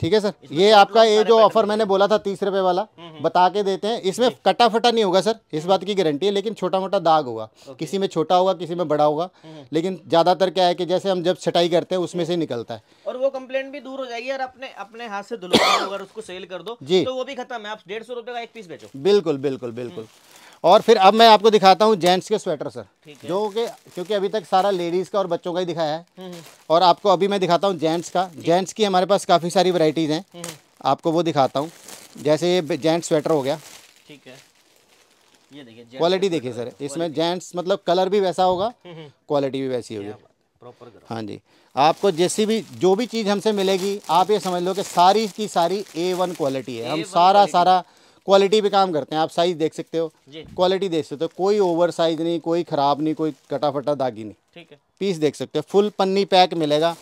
ठीक है सर ये तो आपका ये जो ऑफर मैंने बोला था तीस रुपए वाला हम्म, हम्म। बता के देते हैं इसमें कटा फटा नहीं होगा सर इस बात की गारंटी है लेकिन छोटा मोटा दाग होगा किसी में छोटा होगा किसी में बड़ा होगा हम्म, लेकिन ज्यादातर क्या है कि जैसे हम जब छटाई करते हैं उसमें से निकलता है और वो कम्प्लेन भी दूर हो जाएगी और अपने अपने हाथ से धुलवा उसको सेल कर दो जी तो वो भी खत्म है आप डेढ़ सौ का एक पीस बेचो बिल्कुल बिल्कुल बिल्कुल और फिर अब मैं आपको दिखाता हूँ जेंट्स के स्वेटर सर जो कि क्योंकि अभी तक सारा लेडीज़ का और बच्चों का ही दिखाया है हम्म, हम्म। और आपको अभी मैं दिखाता हूँ जेंट्स का जेंट्स की हमारे पास काफ़ी सारी वराइटीज हैं हम्म, आपको वो दिखाता हूँ जैसे ये जेंट्स स्वेटर हो गया ठीक है ये देखिए क्वालिटी देखिए सर इसमें जेंट्स मतलब कलर भी वैसा होगा क्वालिटी भी वैसी होगी प्रॉपर हाँ जी आपको जैसी भी जो भी चीज़ हमसे मिलेगी आप ये समझ लो कि सारी की सारी ए वन क्वालिटी है हम सारा सारा क्वालिटी पे काम करते हैं आप साइज देख सकते हो क्वालिटी देख सकते हो कोई ओवर साइज नहीं कोई खराब नहीं कोई कटा फटा दागी नहीं ठीक है पीस देख सकते हो फुल पन्नी पैक मिलेगा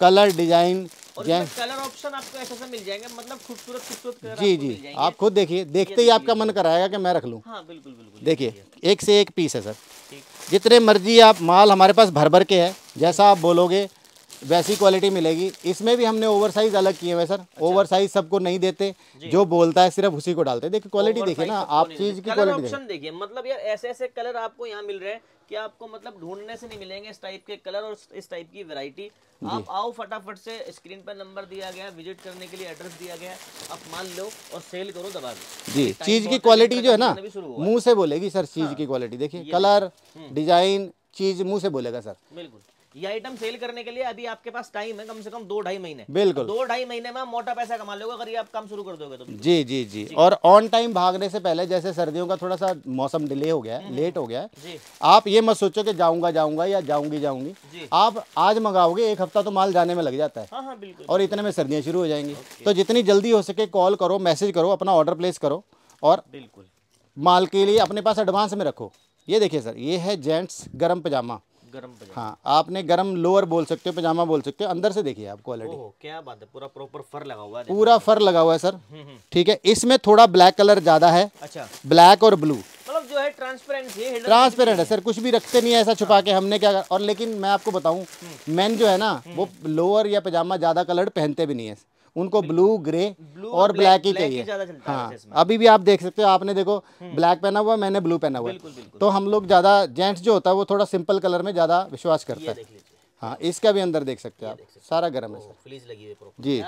कलर डिजाइन कलर ऑप्शन आपको ऐसा सा मिल जाएगा मतलब खूबसूरत खूबसूरत जी जी आप खुद देखिए देखते ही आपका मन कराएगा कि मैं रख लूँ हाँ, बिल्कुल बिल्कुल देखिए एक से एक पीस है सर जितने मर्जी आप माल हमारे पास भर भर के है जैसा आप बोलोगे वैसी क्वालिटी मिलेगी इसमें भी हमने ओवर साइज अलग किए हुए सर अच्छा। ओवर साइज सबको नहीं देते जो बोलता है सिर्फ उसी को डालते देखिए क्वालिटी देखिए ना आप चीज की क्वालिटी देखिए मतलब यार ऐसे ऐसे कलर आपको यहाँ मिल रहे हैं कि आपको मतलब ढूंढने से नहीं मिलेंगे इस टाइप के कलर और इस टाइप की वैरायटी आप आओ फटाफट से स्क्रीन पर नंबर दिया गया विजिट करने के लिए एड्रेस दिया गया आप मान लो और सेल करो दबा दो जी चीज की क्वालिटी जो है ना मुंह से बोलेगी सर चीज हाँ। की क्वालिटी देखिए कलर डिजाइन चीज मुंह से बोलेगा सर बिल्कुल ये आइटम सेल करने के लिए अभी आपके पास टाइम है कम से कम दो ढाई महीने बिल्कुल दो ढाई महीने में मोटा पैसा कमा लोगे अगर ये आप काम शुरू कर दोगे तो जी जी जी और ऑन टाइम भागने से पहले जैसे सर्दियों का थोड़ा सा मौसम डिले हो गया लेट हम्म। हो गया आप ये मत सोचो कि जाऊंगा जाऊंगा या जाऊंगी जाऊंगी आप आज मंगाओगे एक हफ्ता तो माल जाने में लग जाता है हाँ, हाँ, और इतने में सर्दियाँ शुरू हो जाएंगी तो जितनी जल्दी हो सके कॉल करो मैसेज करो अपना ऑर्डर प्लेस करो और बिल्कुल माल के लिए अपने पास एडवांस में रखो ये देखिए सर ये है जेंट्स गर्म पजामा गरम हाँ आपने गरम लोअर बोल सकते हो पजामा बोल सकते हो अंदर से देखिए आप क्वालिटी क्या बात है पूरा प्रॉपर फर लगा हुआ है पूरा फर लगा हुआ है सर हम्म, हम्म। ठीक है इसमें थोड़ा ब्लैक कलर ज्यादा है अच्छा ब्लैक और ब्लू मतलब जो है ट्रांसपेरेंट ट्रांसपेरेंट है सर कुछ भी रखते नहीं है ऐसा छुपा हाँ। के हमने क्या और लेकिन मैं आपको बताऊं मैन हम्म। जो है ना वो लोअर या पजामा ज्यादा कलर पहनते भी नहीं है उनको ब्लू ग्रे और ब्लैक ही चाहिए हाँ अभी भी आप देख सकते हो आपने देखो हम्म। ब्लैक पहना हुआ मैंने ब्लू पहना हुआ तो हम लोग ज़्यादा जेंट्स जो होता है वो थोड़ा सिंपल कलर में ज़्यादा विश्वास करता है हाँ इसका भी अंदर देख सकते हो आप सारा गर्म है सर जी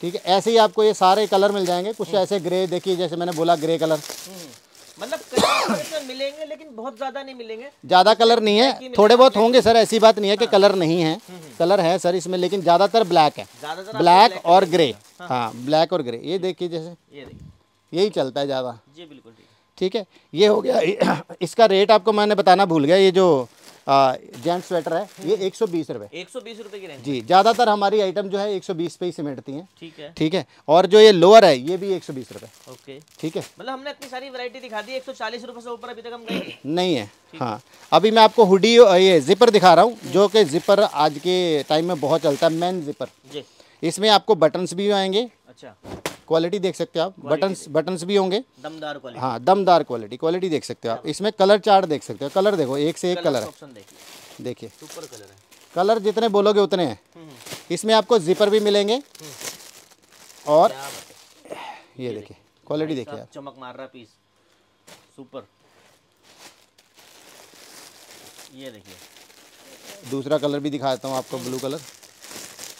ठीक है ऐसे ही आपको ये सारे कलर मिल जाएंगे कुछ हम्म। ऐसे ग्रे देखिए जैसे मैंने बोला ग्रे कलर हम्म। मतलब मिलेंगे लेकिन बहुत ज्यादा नहीं मिलेंगे ज्यादा कलर नहीं है थोड़े बहुत होंगे सर ऐसी बात नहीं है कि हाँ। कलर नहीं है हम्म, हम्म। कलर है सर इसमें लेकिन ज्यादातर ब्लैक है ब्लैक और ग्रे हाँ।, हाँ ब्लैक और ग्रे ये देखिए जैसे यही चलता है ज्यादा जी बिल्कुल ठीक है ये हो गया इसका रेट आपको मैंने बताना भूल गया ये जो जेंट स्वेटर है ये हम्म। एक सौ बीस रुपये एक सौ बीस रुपये की रेंज जी ज़्यादातर हमारी आइटम जो है एक सौ बीस पे ही सिमेंटती हैं ठीक है ठीक है और जो ये लोअर है ये भी एक सौ बीस रुपये ओके ठीक है मतलब हमने अपनी सारी वैरायटी दिखा दी एक सौ चालीस रुपये से ऊपर अभी तक हम गए नहीं है हाँ अभी मैं आपको हुडी ये जिपर दिखा रहा हूँ जो कि जिपर आज के टाइम में बहुत चलता है मैन जिपर जी इसमें आपको बटन्स भी आएंगे अच्छा क्वालिटी देख सकते हो आप बटन बटन भी होंगे दमदार क्वालिटी हाँ दमदार क्वालिटी क्वालिटी देख सकते हो आप इसमें कलर चार्ट देख सकते हो कलर देखो एक से एक कलर है देखिए सुपर कलर है कलर जितने बोलोगे उतने हैं हम्म, हम्म। इसमें आपको जिपर भी मिलेंगे हम्म। और ये देखिए क्वालिटी देखिए आप चमक मार रहा पीस सुपर ये देखिए दूसरा कलर भी दिखाता हूँ आपको ब्लू कलर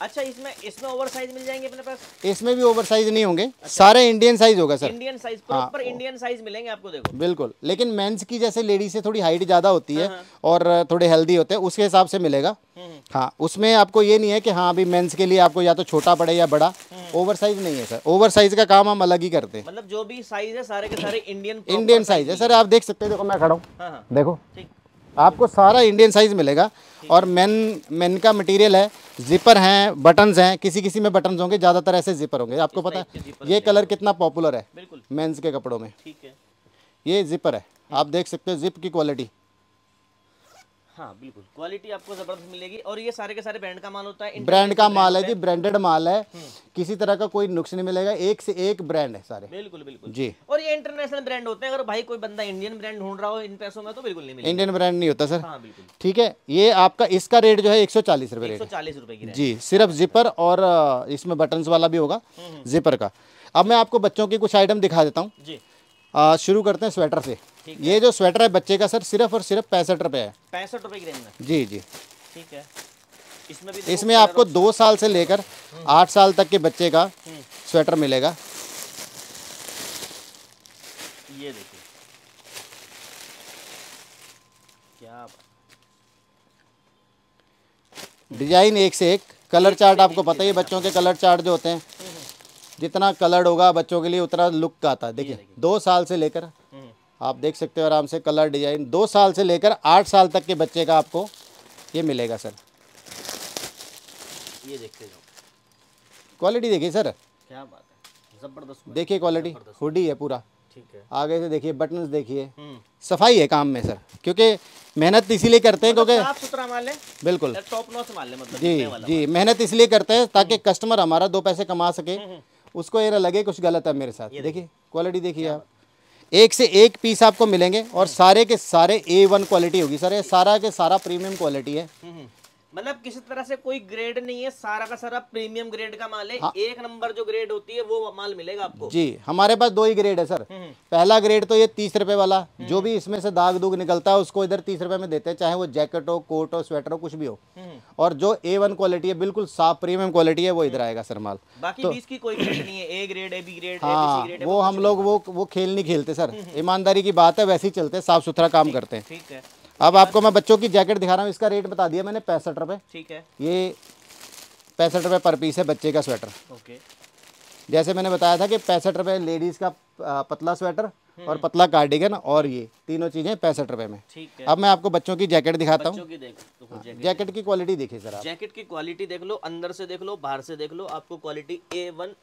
अच्छा इसमें इसमें ओवर साइज मिल जाएंगे अपने पास इसमें भी ओवर साइज नहीं होंगे अच्छा। सारे इंडियन साइज होगा sir Indian size proper Indian size मिलेंगे आपको देखो बिल्कुल लेकिन मेंस की जैसे लेडीज से थोड़ी हाइट ज्यादा होती है हाँ, हाँ। और थोड़े हेल्दी होते हैं उसके हिसाब से मिलेगा हम्म, हम्म। हाँ उसमें आपको ये नहीं है कि हाँ अभी मेंस के लिए आपको या तो छोटा पड़े या बड़ा ओवर हम्म, साइज नहीं है सर ओवर साइज का काम हम अलग ही करते हैं मतलब जो भी साइज है सारे के सारे इंडियन इंडियन साइज है सर आप देख सकते हैं देखो मैं खड़ा हूँ हाँ, देखो ठीक आपको सारा इंडियन साइज़ मिलेगा और मेन मेन का मटेरियल है जिपर हैं बटन्स हैं किसी किसी में बटन्स होंगे ज़्यादातर ऐसे जिपर होंगे आपको पता है ये कलर कितना पॉपुलर है मेंस के कपड़ों में ठीक है ये जिपर है आप देख सकते हो जिप की क्वालिटी हाँ बिल्कुल क्वालिटी आपको जबरदस्त मिलेगी और ये सारे के सारे ब्रांड का माल होता है ब्रांड का माल है जी ब्रांडेड माल है हम्म। किसी तरह का कोई नुकसान नहीं मिलेगा एक से एक ब्रांड है सारे बिल्कुल बिल्कुल जी और ये इंटरनेशनल ब्रांड होते हैं अगर भाई कोई बंदा इंडियन ब्रांड ढूंढ रहा हो इन पैसों में तो बिल्कुल नहीं मिलेगा इंडियन ब्रांड नहीं होता सर हाँ, ठीक है ये आपका इसका रेट जो है एक सौ चालीस रुपये रेट जी सिर्फ जिपर और इसमें बटन वाला भी होगा जिपर हम्म, हम्म। का अब मैं आपको बच्चों की कुछ आइटम दिखा देता हूँ जी आ, शुरू करते हैं स्वेटर से ये जो स्वेटर है बच्चे का सर सिर्फ और सिर्फ पैंसठ रुपए है पैंसठ रुपए की रेंज में जी जी ठीक है इसमें भी इसमें आपको दो साल से लेकर हम्म। आठ साल तक के बच्चे का हम्म। स्वेटर मिलेगा ये देखिए क्या डिजाइन एक से एक कलर चार्ट आपको पता ही है बच्चों के कलर चार्ट जो होते हैं जितना कलर्ड होगा बच्चों के लिए उतना लुक का आता है देखिए दो साल से लेकर हम्म। आप देख सकते हो आराम से कलर डिजाइन दो साल से लेकर आठ साल तक के बच्चे का आपको ये मिलेगा सर ये देखते जाओ क्वालिटी देखिए सर क्या बात है जबरदस्त देखिए क्वालिटी हुडी है पूरा ठीक है आगे से देखिए बटन देखिए हम्म। सफाई है काम में सर क्योंकि मेहनत इसीलिए करते हैं मतलब क्योंकि बिल्कुल टॉप नॉच माल मतलब जी जी मेहनत इसलिए करते हैं ताकि कस्टमर हम्म। हमारा दो पैसे कमा सके उसको ये लगे कुछ गलत है मेरे साथ देखिए क्वालिटी देखिए आप एक से एक पीस आपको मिलेंगे और सारे के सारे ए वन क्वालिटी होगी सर ये सारा के सारा प्रीमियम क्वालिटी है हम्म, हम्म। मतलब किसी तरह से कोई ग्रेड नहीं है सारा का सारा प्रीमियम ग्रेड का माल है हाँ। एक नंबर जो ग्रेड होती है वो माल मिलेगा आपको जी हमारे पास दो ही ग्रेड है सर हम्म, हम्म। पहला ग्रेड तो ये तीस रुपए वाला हम्म, जो भी इसमें से दाग दुग निकलता है उसको इधर तीस रुपए में देते हैं चाहे वो जैकेट हो कोट हो स्वेटर हो कुछ भी हो और जो ए वन क्वालिटी है बिल्कुल साफ प्रीमियम क्वालिटी है वो इधर आएगा सर माल बाकी तो कोई नहीं है ए ग्रेड है बी ग्रेड हाँ वो हम लोग वो वो खेल नहीं खेलते सर ईमानदारी की बात है वैसे ही चलते साफ सुथरा काम करते हैं ठीक है अब आपको मैं बच्चों की जैकेट दिखा रहा हूँ इसका रेट बता दिया मैंने पैंसठ रुपए ठीक है ये पैंसठ रुपये पर पीस है बच्चे का स्वेटर ओके जैसे मैंने बताया था कि पैंसठ रुपये लेडीज़ का पतला स्वेटर और हम्म। पतला कार्डिगन और ये तीनों चीज़ें पैंसठ रुपये में ठीक है अब मैं आपको बच्चों की जैकेट दिखाता हूँ तो हाँ, जैकेट की क्वालिटी देखिए सर जैकेट की क्वालिटी देख लो अंदर से देख लो बाहर से देख लो आपको क्वालिटी ए वन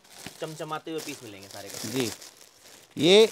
चमचमाते हुए पीस मिलेंगे सारे जी ये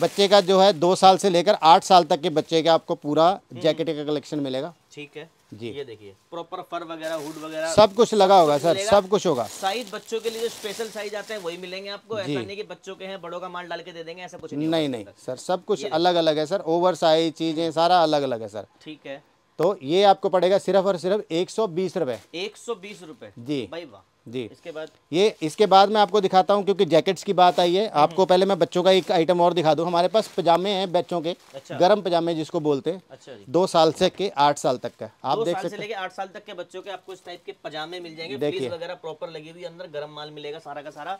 बच्चे का जो है दो साल से लेकर आठ साल तक के बच्चे का आपको पूरा हम्म। जैकेट का कलेक्शन मिलेगा ठीक है जी ये देखिए प्रॉपर फर वगैरह हुड वगैरह सब कुछ लगा होगा सर सब कुछ होगा साइज बच्चों के लिए जो स्पेशल साइज आते हैं वही मिलेंगे आपको ऐसा नहीं कि बच्चों के हैं बड़ों का माल डाल के दे देंगे ऐसा कुछ नहीं नहीं नहीं सर सब कुछ अलग अलग है सर ओवर साइज चीजें हम्म। सारा अलग अलग है सर ठीक है तो ये आपको पड़ेगा सिर्फ और सिर्फ एक सौ बीस रूपए एक सौ बीस रूपए जी भाई वाह जी इसके बाद ये इसके बाद मैं आपको दिखाता हूँ क्योंकि जैकेट्स की बात आई है हम्म। आपको पहले मैं बच्चों का एक आइटम और दिखा दूँ हमारे पास पजामे हैं बच्चों के अच्छा। गर्म पजामे जिसको बोलते हैं अच्छा दो साल से के आठ साल तक का आप देख सकते हैं आठ साल तक के बच्चों के आपको इस टाइप के पजामे मिल जाएंगे देखिए प्रॉपर लगी हुई अंदर गर्म माल मिलेगा सारा का सारा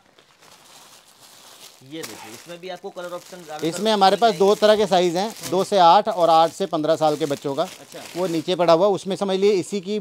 ये देखिए इसमें भी आपको कलर ऑप्शन इसमें हमारे पास दो तरह के साइज हैं दो से आठ और आठ से पंद्रह साल के बच्चों का अच्छा। वो नीचे पड़ा हुआ उसमें समझ लिए इसी की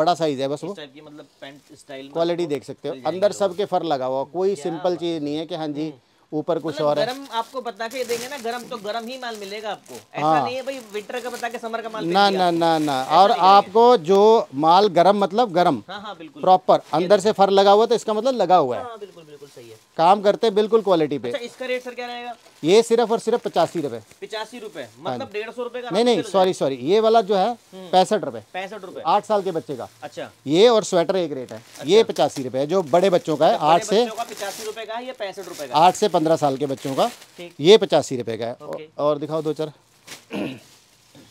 बड़ा साइज है बस वो मतलब स्टाइल क्वालिटी देख सकते हो अंदर सबके फर लगा हुआ कोई सिंपल चीज नहीं है की हाँ जी हम्म। ऊपर कुछ मतलब और गरम आपको बता के देंगे ना गरम तो गरम ही माल मिलेगा आपको ऐसा हाँ। नहीं है भाई विंटर का बता के समर का माल ना ना ना ना और आपको जो माल गरम मतलब गरम हाँ हाँ बिल्कुल प्रॉपर अंदर से फर लगा हुआ तो इसका मतलब लगा हुआ है हाँ, बिल्कुल बिल्कुल सही है काम करते हैं बिल्कुल क्वालिटी पे अच्छा, इसका रेट सर क्या रहेगा ये सिर्फ और सिर्फ पचासी रुपए पचासी रुपए हाँ मतलब डेढ़ सौ रुपए का नहीं नहीं सॉरी सॉरी ये वाला जो है हम्म। पैंसठ रुपए पैंसठ रुपए आठ साल के बच्चे का अच्छा ये और स्वेटर एक रेट है ये अच्छा। पचासी रुपए जो बड़े बच्चों का है अच्छा, आठ से पचासी रुपए का ये पैंसठ रुपए का आठ से पंद्रह साल के बच्चों का ये पचासी रुपए का है और दिखाओ दो चार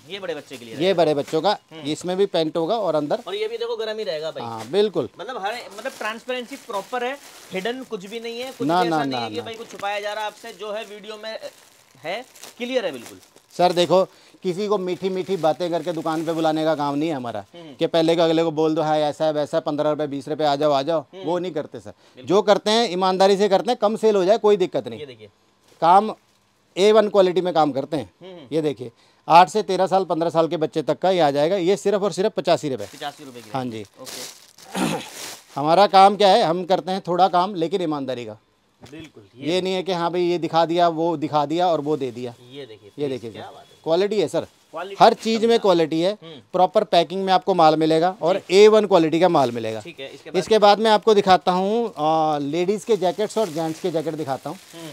ये बड़े बच्चे के लिए ये बड़े बच्चों का हम्म। इसमें भी पेंट होगा और अंदर और ये भी देखो गर्म ही रहेगा भाई हाँ बिल्कुल मतलब हर मतलब ट्रांसपेरेंसी प्रॉपर है हिडन कुछ भी नहीं है कुछ ना, ना, नहीं ना, है कि भाई कुछ छुपाया जा रहा है आपसे जो है वीडियो में है क्लियर है बिल्कुल सर देखो किसी को मीठी मीठी बातें करके दुकान पे बुलाने का काम नहीं है हमारा हम्म। कि पहले का अगले को बोल दो हाय ऐसा है वैसा है पंद्रह रुपए बीस रुपए आ जाओ आ जाओ हम्म। वो नहीं करते सर जो करते हैं ईमानदारी से करते हैं कम सेल हो जाए कोई दिक्कत नहीं ये देखिए काम ए वन क्वालिटी में काम करते हैं ये देखिए आठ से तेरह साल पंद्रह साल के बच्चे तक का ये आ जाएगा ये सिर्फ और सिर्फ पचासी रुपए पचासी रुपये हाँ जी ओके हमारा काम क्या है हम करते हैं थोड़ा काम लेकिन ईमानदारी का बिल्कुल ये, ये नहीं है कि हाँ भाई ये दिखा दिया वो दिखा दिया और वो दे दिया ये देखिए ये देखिए क्वालिटी है सर हर चीज में क्वालिटी है प्रॉपर हम्म। पैकिंग में आपको माल मिलेगा और ए वन क्वालिटी का माल मिलेगा ठीक है इसके बाद, इसके बाद मैं आपको दिखाता हूँ लेडीज़ के जैकेट्स और जेंट्स के जैकेट दिखाता हूँ हम्म।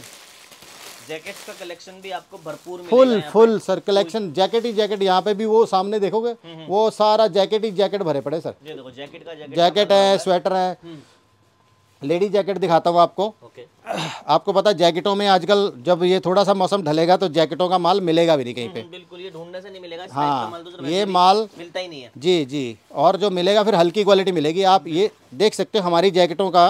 जैकेट्स का कलेक्शन भी आपको भरपूर full full sir collection jacket ही जैकेट यहाँ पे भी वो सामने देखोगे हम्म, हम्म। वो सारा जैकेट ही जैकेट भरे पड़े सर ये देखो जैकेट का जैकेट, है स्वेटर है हम्म। लेडी जैकेट दिखाता हूँ आपको okay. आपको पता है जैकेटों में आजकल जब ये थोड़ा सा मौसम ढलेगा तो जैकेटों का माल मिलेगा भी नहीं कहीं पे बिल्कुल ये ढूंढने से नहीं मिलेगा हाँ माल तो ये माल मिलता ही नहीं है जी जी और जो मिलेगा फिर हल्की क्वालिटी मिलेगी आप ये देख सकते हो हमारी जैकेटों का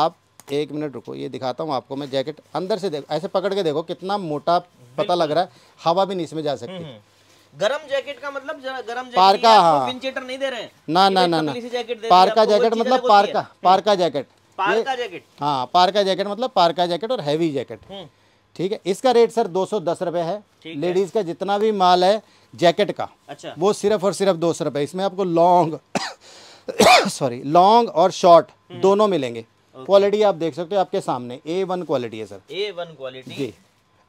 आप एक मिनट रुको ये दिखाता हूँ आपको मैं जैकेट अंदर से देखो ऐसे पकड़ के देखो कितना मोटा पता लग रहा है हवा भी नहीं इसमें जा सकती हम्म, हम्म। गरम जैकेट का मतलब गरम पारका हाँ नहीं दे रहे हैं ना ना ना ना पार्का जैकेट मतलब पार्का पार्का जैकेट पार्का जैकेट हाँ पार्का जैकेट मतलब पार्का जैकेट और हैवी जैकेट हम्म। ठीक है इसका रेट सर दो सौ दस रुपए है लेडीज का जितना भी माल है जैकेट का अच्छा वो सिर्फ और सिर्फ दो सौ रुपये इसमें आपको लॉन्ग सॉरी लॉन्ग और शॉर्ट दोनों मिलेंगे क्वालिटी आप देख सकते हो आपके सामने ए वन क्वालिटी है सर ए वन क्वालिटी जी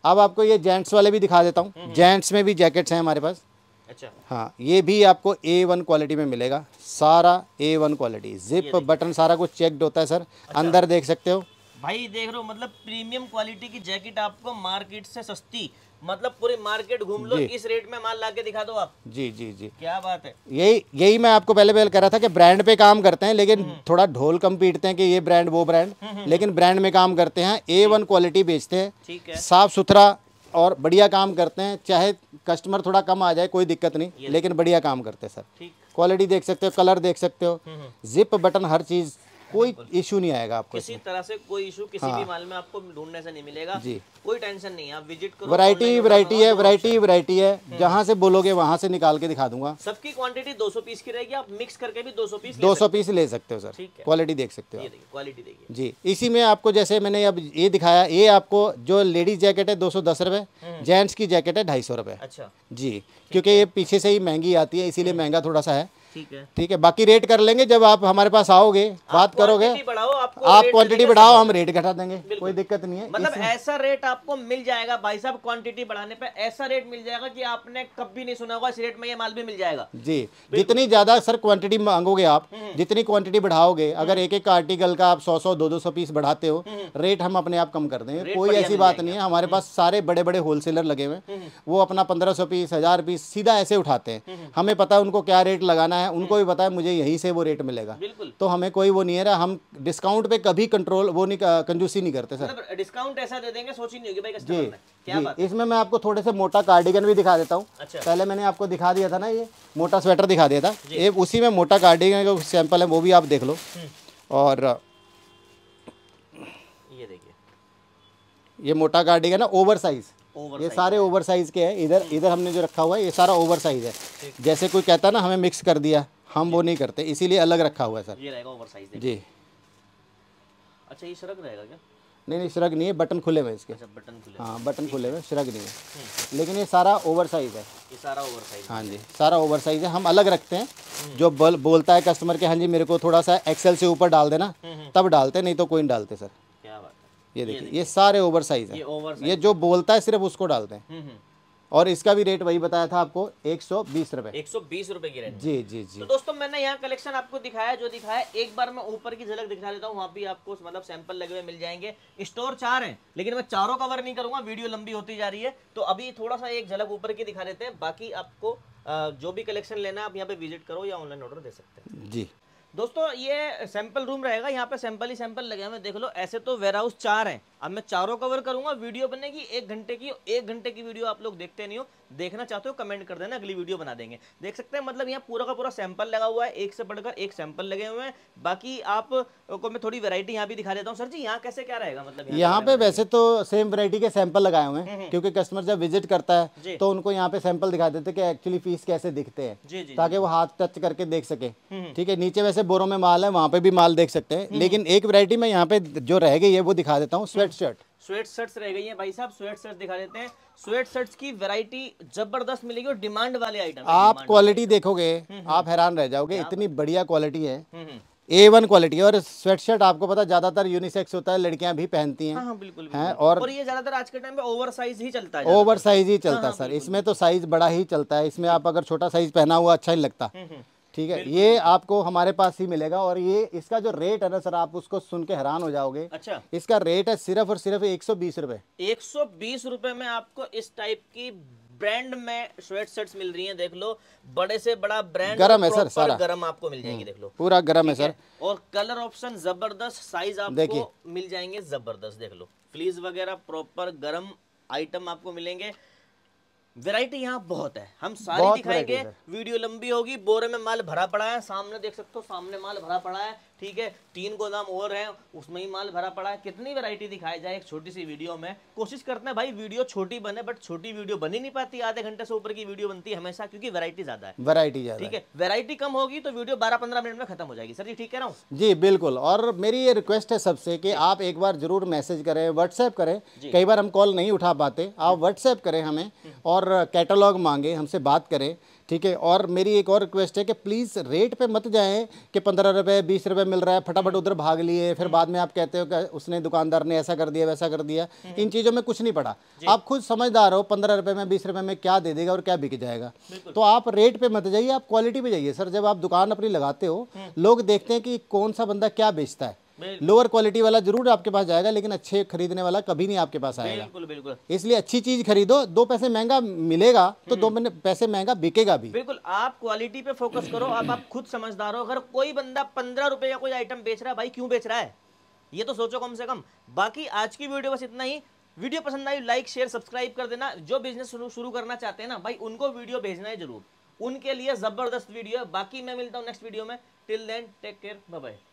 अब आपको ये जेंट्स वाले भी दिखा देता हूँ जेंट्स हम्म, हम्म। में भी जैकेट्स हैं हमारे पास अच्छा हाँ ये भी आपको ए वन क्वालिटी में मिलेगा सारा A one quality zip button सारा कुछ चेकड होता है सर अच्छा। अंदर देख सकते हो भाई देख रहे हो मतलब प्रीमियम क्वालिटी की जैकेट आपको मार्केट से सस्ती मतलब पूरी मार्केट घूम लो इस रेट में माल लाके दिखा दो आप जी जी जी क्या बात है यही यही मैं आपको पहले पहले कह रहा था कि ब्रांड पे काम करते हैं लेकिन हम्म। थोड़ा ढोल कम पीटते हैं कि ये ब्रांड वो ब्रांड हम्म, हम्म। लेकिन ब्रांड में काम करते हैं ए वन क्वालिटी बेचते हैं ठीक है साफ सुथरा और बढ़िया काम करते हैं चाहे कस्टमर थोड़ा कम आ जाए कोई दिक्कत नहीं लेकिन बढ़िया काम करते हैं सर क्वालिटी देख सकते हो कलर देख सकते हो जिप बटन हर चीज़ कोई इशू नहीं आएगा आपको किसी तरह से कोई इशू किसी हाँ। भी माल में आपको ढूंढने से नहीं मिलेगा जी कोई टेंशन नहीं है आप विजिट करो वैरायटी वैरायटी है वैरायटी वैरायटी है हम्म। जहाँ से बोलोगे वहाँ से निकाल के दिखा दूंगा सबकी क्वांटिटी 200 पीस की रहेगी आप मिक्स करके भी 200 पीस दो सौ पीस ले सकते हो सर क्वालिटी देख सकते हो क्वालिटी देखिए जी इसी में आपको जैसे मैंने अब ये दिखाया ये आपको जो लेडीज जैकेट है दो सौ दस रुपए जेंट्स हम्म। की जैकेट है ढाई सौ रुपए अच्छा जी क्योंकि ये पीछे से ही महंगी आती है इसीलिए हम्म। महंगा थोड़ा सा है ठीक है ठीक है बाकी रेट कर लेंगे जब आप हमारे पास आओगे बात करोगे आप क्वांटिटी बढ़ाओ हम रेट घटा देंगे कोई दिक्कत नहीं है मतलब ऐसा रेट आपको मिल जाएगा भाई साहब क्वांटिटी बढ़ाने पे ऐसा रेट मिल जाएगा कि आपने कभी नहीं सुना होगा इस रेट में ये माल भी मिल जाएगा जी जितनी ज्यादा सर क्वांटिटी मांगोगे आप हम्म। जितनी क्वांटिटी बढ़ाओगे हम्म। अगर एक एक आर्टिकल का आप सौ सौ दो दो सौ पीस बढ़ाते हो रेट हम्म। हम अपने आप कम कर देंगे कोई ऐसी बात नहीं है हमारे पास सारे बड़े बड़े होलसेलर लगे हुए वो अपना पंद्रह सौ पीस हजार पीस सीधा ऐसे उठाते हैं हमें पता है उनको क्या रेट लगाना बनाया है उनको भी बताया मुझे यहीं से वो रेट मिलेगा तो हमें कोई वो नहीं है हम डिस्काउंट पे कभी कंट्रोल वो नहीं कंजूसी नहीं करते सर डिस्काउंट मतलब ऐसा दे देंगे सोच ही नहीं होगी भाई जी इसमें मैं आपको थोड़े से मोटा कार्डिगन भी दिखा देता हूँ अच्छा। पहले मैंने आपको दिखा दिया था ना ये मोटा स्वेटर दिखा दिया था एक उसी में मोटा कार्डिगन का सैंपल है वो भी आप देख लो हम्म। और ये देखिए ये मोटा कार्डिगन है ओवर साइज़ ये सारे ओवर साइज़ के हैं इधर इधर हमने जो रखा हुआ है ये सारा ओवर साइज़ है जैसे कोई कहता है ना हमें मिक्स कर दिया हम वो नहीं करते इसीलिए अलग रखा हुआ है सर ये रहेगा ओवर साइज़ जी अच्छा ये शरक रहेगा क्या नहीं नहीं श्रग नहीं है बटन खुले हुए इसके अच्छा, बटन खुले हाँ बटन खुले हुए श्रग नहीं है हम्म। लेकिन ये सारा ओवर साइज है ये सारा ओवर साइज हाँ जी सारा ओवर साइज है हम अलग रखते हैं हम्म। जो बोल बोलता है कस्टमर के हाँ जी मेरे को थोड़ा सा एक्सेल से ऊपर डाल देना हम्म, तब डालते नहीं तो कोई नहीं डालते सर ये देखिए ये सारे ओवर साइज है ये जो बोलता है सिर्फ उसको डालते हैं हम्म, हम्म। और इसका भी रेट वही बताया था आपको एक सौ बीस रूपए एक सौ बीस रूपए की रेट जी जी जी तो दोस्तों मैंने यहाँ कलेक्शन आपको दिखाया जो दिखाया एक बार मैं ऊपर की झलक दिखा देता हूँ वहाँ भी आपको मतलब सैंपल लगे हुए मिल जाएंगे स्टोर चार हैं लेकिन मैं चारों कवर नहीं करूंगा वीडियो लंबी होती जा रही है तो अभी थोड़ा सा एक झलक ऊपर की दिखा देते हैं बाकी आपको जो भी कलेक्शन लेना आप यहाँ पे विजिट करो या ऑनलाइन ऑर्डर दे सकते हैं जी दोस्तों ये सैंपल रूम रहेगा यहाँ पे सैंपल ही सैंपल लगे हमें देख लो ऐसे तो वेयर हाउस चार हैं अब मैं चारों कवर करूंगा वीडियो बनेगी एक घंटे की एक घंटे की वीडियो आप लोग देखते नहीं हो देखना चाहते हो कमेंट कर देना अगली वीडियो बना देंगे देख सकते हैं मतलब यहाँ पूरा का पूरा सैंपल लगा हुआ है एक से बढ़कर एक सैंपल लगे हुए हैं बाकी आप को मैं थोड़ी वैरायटी यहाँ भी दिखा देता हूँ सर जी यहाँ कैसे क्या रहेगा मतलब यहाँ पे वैसे तो सेम वैरायटी के सैंपल लगाए हुए हैं हम्म, हम्म। क्योंकि कस्टमर जब विजिट करता है तो उनको यहाँ पे सैंपल दिखा देते कि एक्चुअली फीस कैसे दिखते हैं ताकि वो हाथ टच करके देख सके हम्म, ठीक है नीचे वैसे बोरों में माल है वहाँ पे भी माल देख सकते हैं लेकिन एक वरायटी में यहाँ पे जो रह गई है वो दिखा देता हूँ स्वेट शर्ट स्वेट शर्ट्स रह गई हैं भाई साहब स्वेट शर्ट्स दिखा देते हैं स्वेट शर्ट्स की वैरायटी जबरदस्त मिलेगी और डिमांड वाले आइटम आप क्वालिटी देखोगे हम्म, हम्म। आप हैरान रह जाओगे इतनी बढ़िया क्वालिटी है ए वन क्वालिटी और स्वेट शर्ट आपको पता ज्यादातर यूनिसेक्स होता है लड़कियां भी पहनती हैं हाँ, हाँ, है और, ये ज्यादातर आज के टाइम पे ओवर साइज ही चलता है ओवर साइज ही हाँ, चलता है सर इसमें तो साइज बड़ा ही चलता है इसमें आप अगर छोटा साइज पहना हुआ अच्छा ही लगता है हम्म, ठीक है ये आपको हमारे पास ही मिलेगा और ये इसका जो रेट है ना सर आप उसको सुन के हैरान हो जाओगे अच्छा इसका रेट है सिर्फ और सिर्फ एक सौ बीस रूपए एक सौ बीस रूपए में आपको इस टाइप की ब्रांड में स्वेट शर्ट मिल रही हैं देख लो बड़े से बड़ा ब्रांड गरम है सर सारा गरम आपको मिल जाएंगे हम्म। देख लो पूरा गरम है सर और कलर ऑप्शन जबरदस्त साइज आपको मिल जाएंगे जबरदस्त देख लो फ्लीज वगैरह प्रॉपर गरम आइटम आपको मिलेंगे वैरायटी यहाँ बहुत है हम सारी दिखाएंगे वीडियो लंबी होगी बोरे में माल भरा पड़ा है सामने देख सकते हो सामने माल भरा पड़ा है ठीक है तीन गोदाम और हैं उसमें ही माल भरा पड़ा है कितनी वैरायटी दिखाई जाए एक छोटी सी वीडियो में कोशिश करते हैं भाई वीडियो छोटी बने बट छोटी वीडियो बनी नहीं पाती आधे घंटे से ऊपर की वीडियो बनती है हमेशा क्योंकि वैरायटी ज्यादा है वैरायटी ज्यादा ठीक है वैरायटी कम होगी तो वीडियो बारह पंद्रह मिनट में खत्म हो जाएगी सर जी ठीक कह रहा हूँ जी बिल्कुल और मेरी ये रिक्वेस्ट है सबसे कि आप एक बार जरूर मैसेज करें व्हाट्सएप करें कई बार हम कॉल नहीं उठा पाते आप व्हाट्सएप करें हमें और कैटलॉग मांगे हमसे बात करें ठीक है और मेरी एक और रिक्वेस्ट है कि प्लीज़ रेट पे मत जाएं कि पंद्रह रुपये बीस रुपये मिल रहा है फटाफट उधर भाग लिए फिर हम्म। बाद में आप कहते हो कि उसने दुकानदार ने ऐसा कर दिया वैसा कर दिया हम्म। इन चीज़ों में कुछ नहीं पड़ा आप खुद समझदार हो पंद्रह रुपये में बीस रुपये में क्या दे देगा और क्या बिक जाएगा तो आप रेट पर मत जाइए आप क्वालिटी पर जाइए सर जब आप दुकान अपनी लगाते हो हम्म। लोग देखते हैं कि कौन सा बंदा क्या बेचता है लोअर क्वालिटी वाला जरूर आपके पास जाएगा लेकिन अच्छे खरीदने वाला कभी नहीं आपके पास आएगा बिल्कुल बिल्कुल इसलिए अच्छी चीज खरीदो दो पैसे महंगा मिलेगा तो दो हम्म। पैसे महंगा बिकेगा भी बिल्कुल आप क्वालिटी पे फोकस करो आप आप खुद समझदार हो अगर कोई बंदा पंद्रह रुपए का कोई आइटम बेच रहा है भाई क्यों बेच रहा है ये तो सोचो कम से कम बाकी आज की वीडियो बस इतना ही वीडियो पसंद आई लाइक शेयर सब्सक्राइब कर देना जो बिजनेस शुरू करना चाहते हैं ना भाई उनको वीडियो भेजना है जरूर उनके लिए ज़बरदस्त वीडियो है बाकी मैं मिलता हूँ नेक्स्ट वीडियो में till then take care bye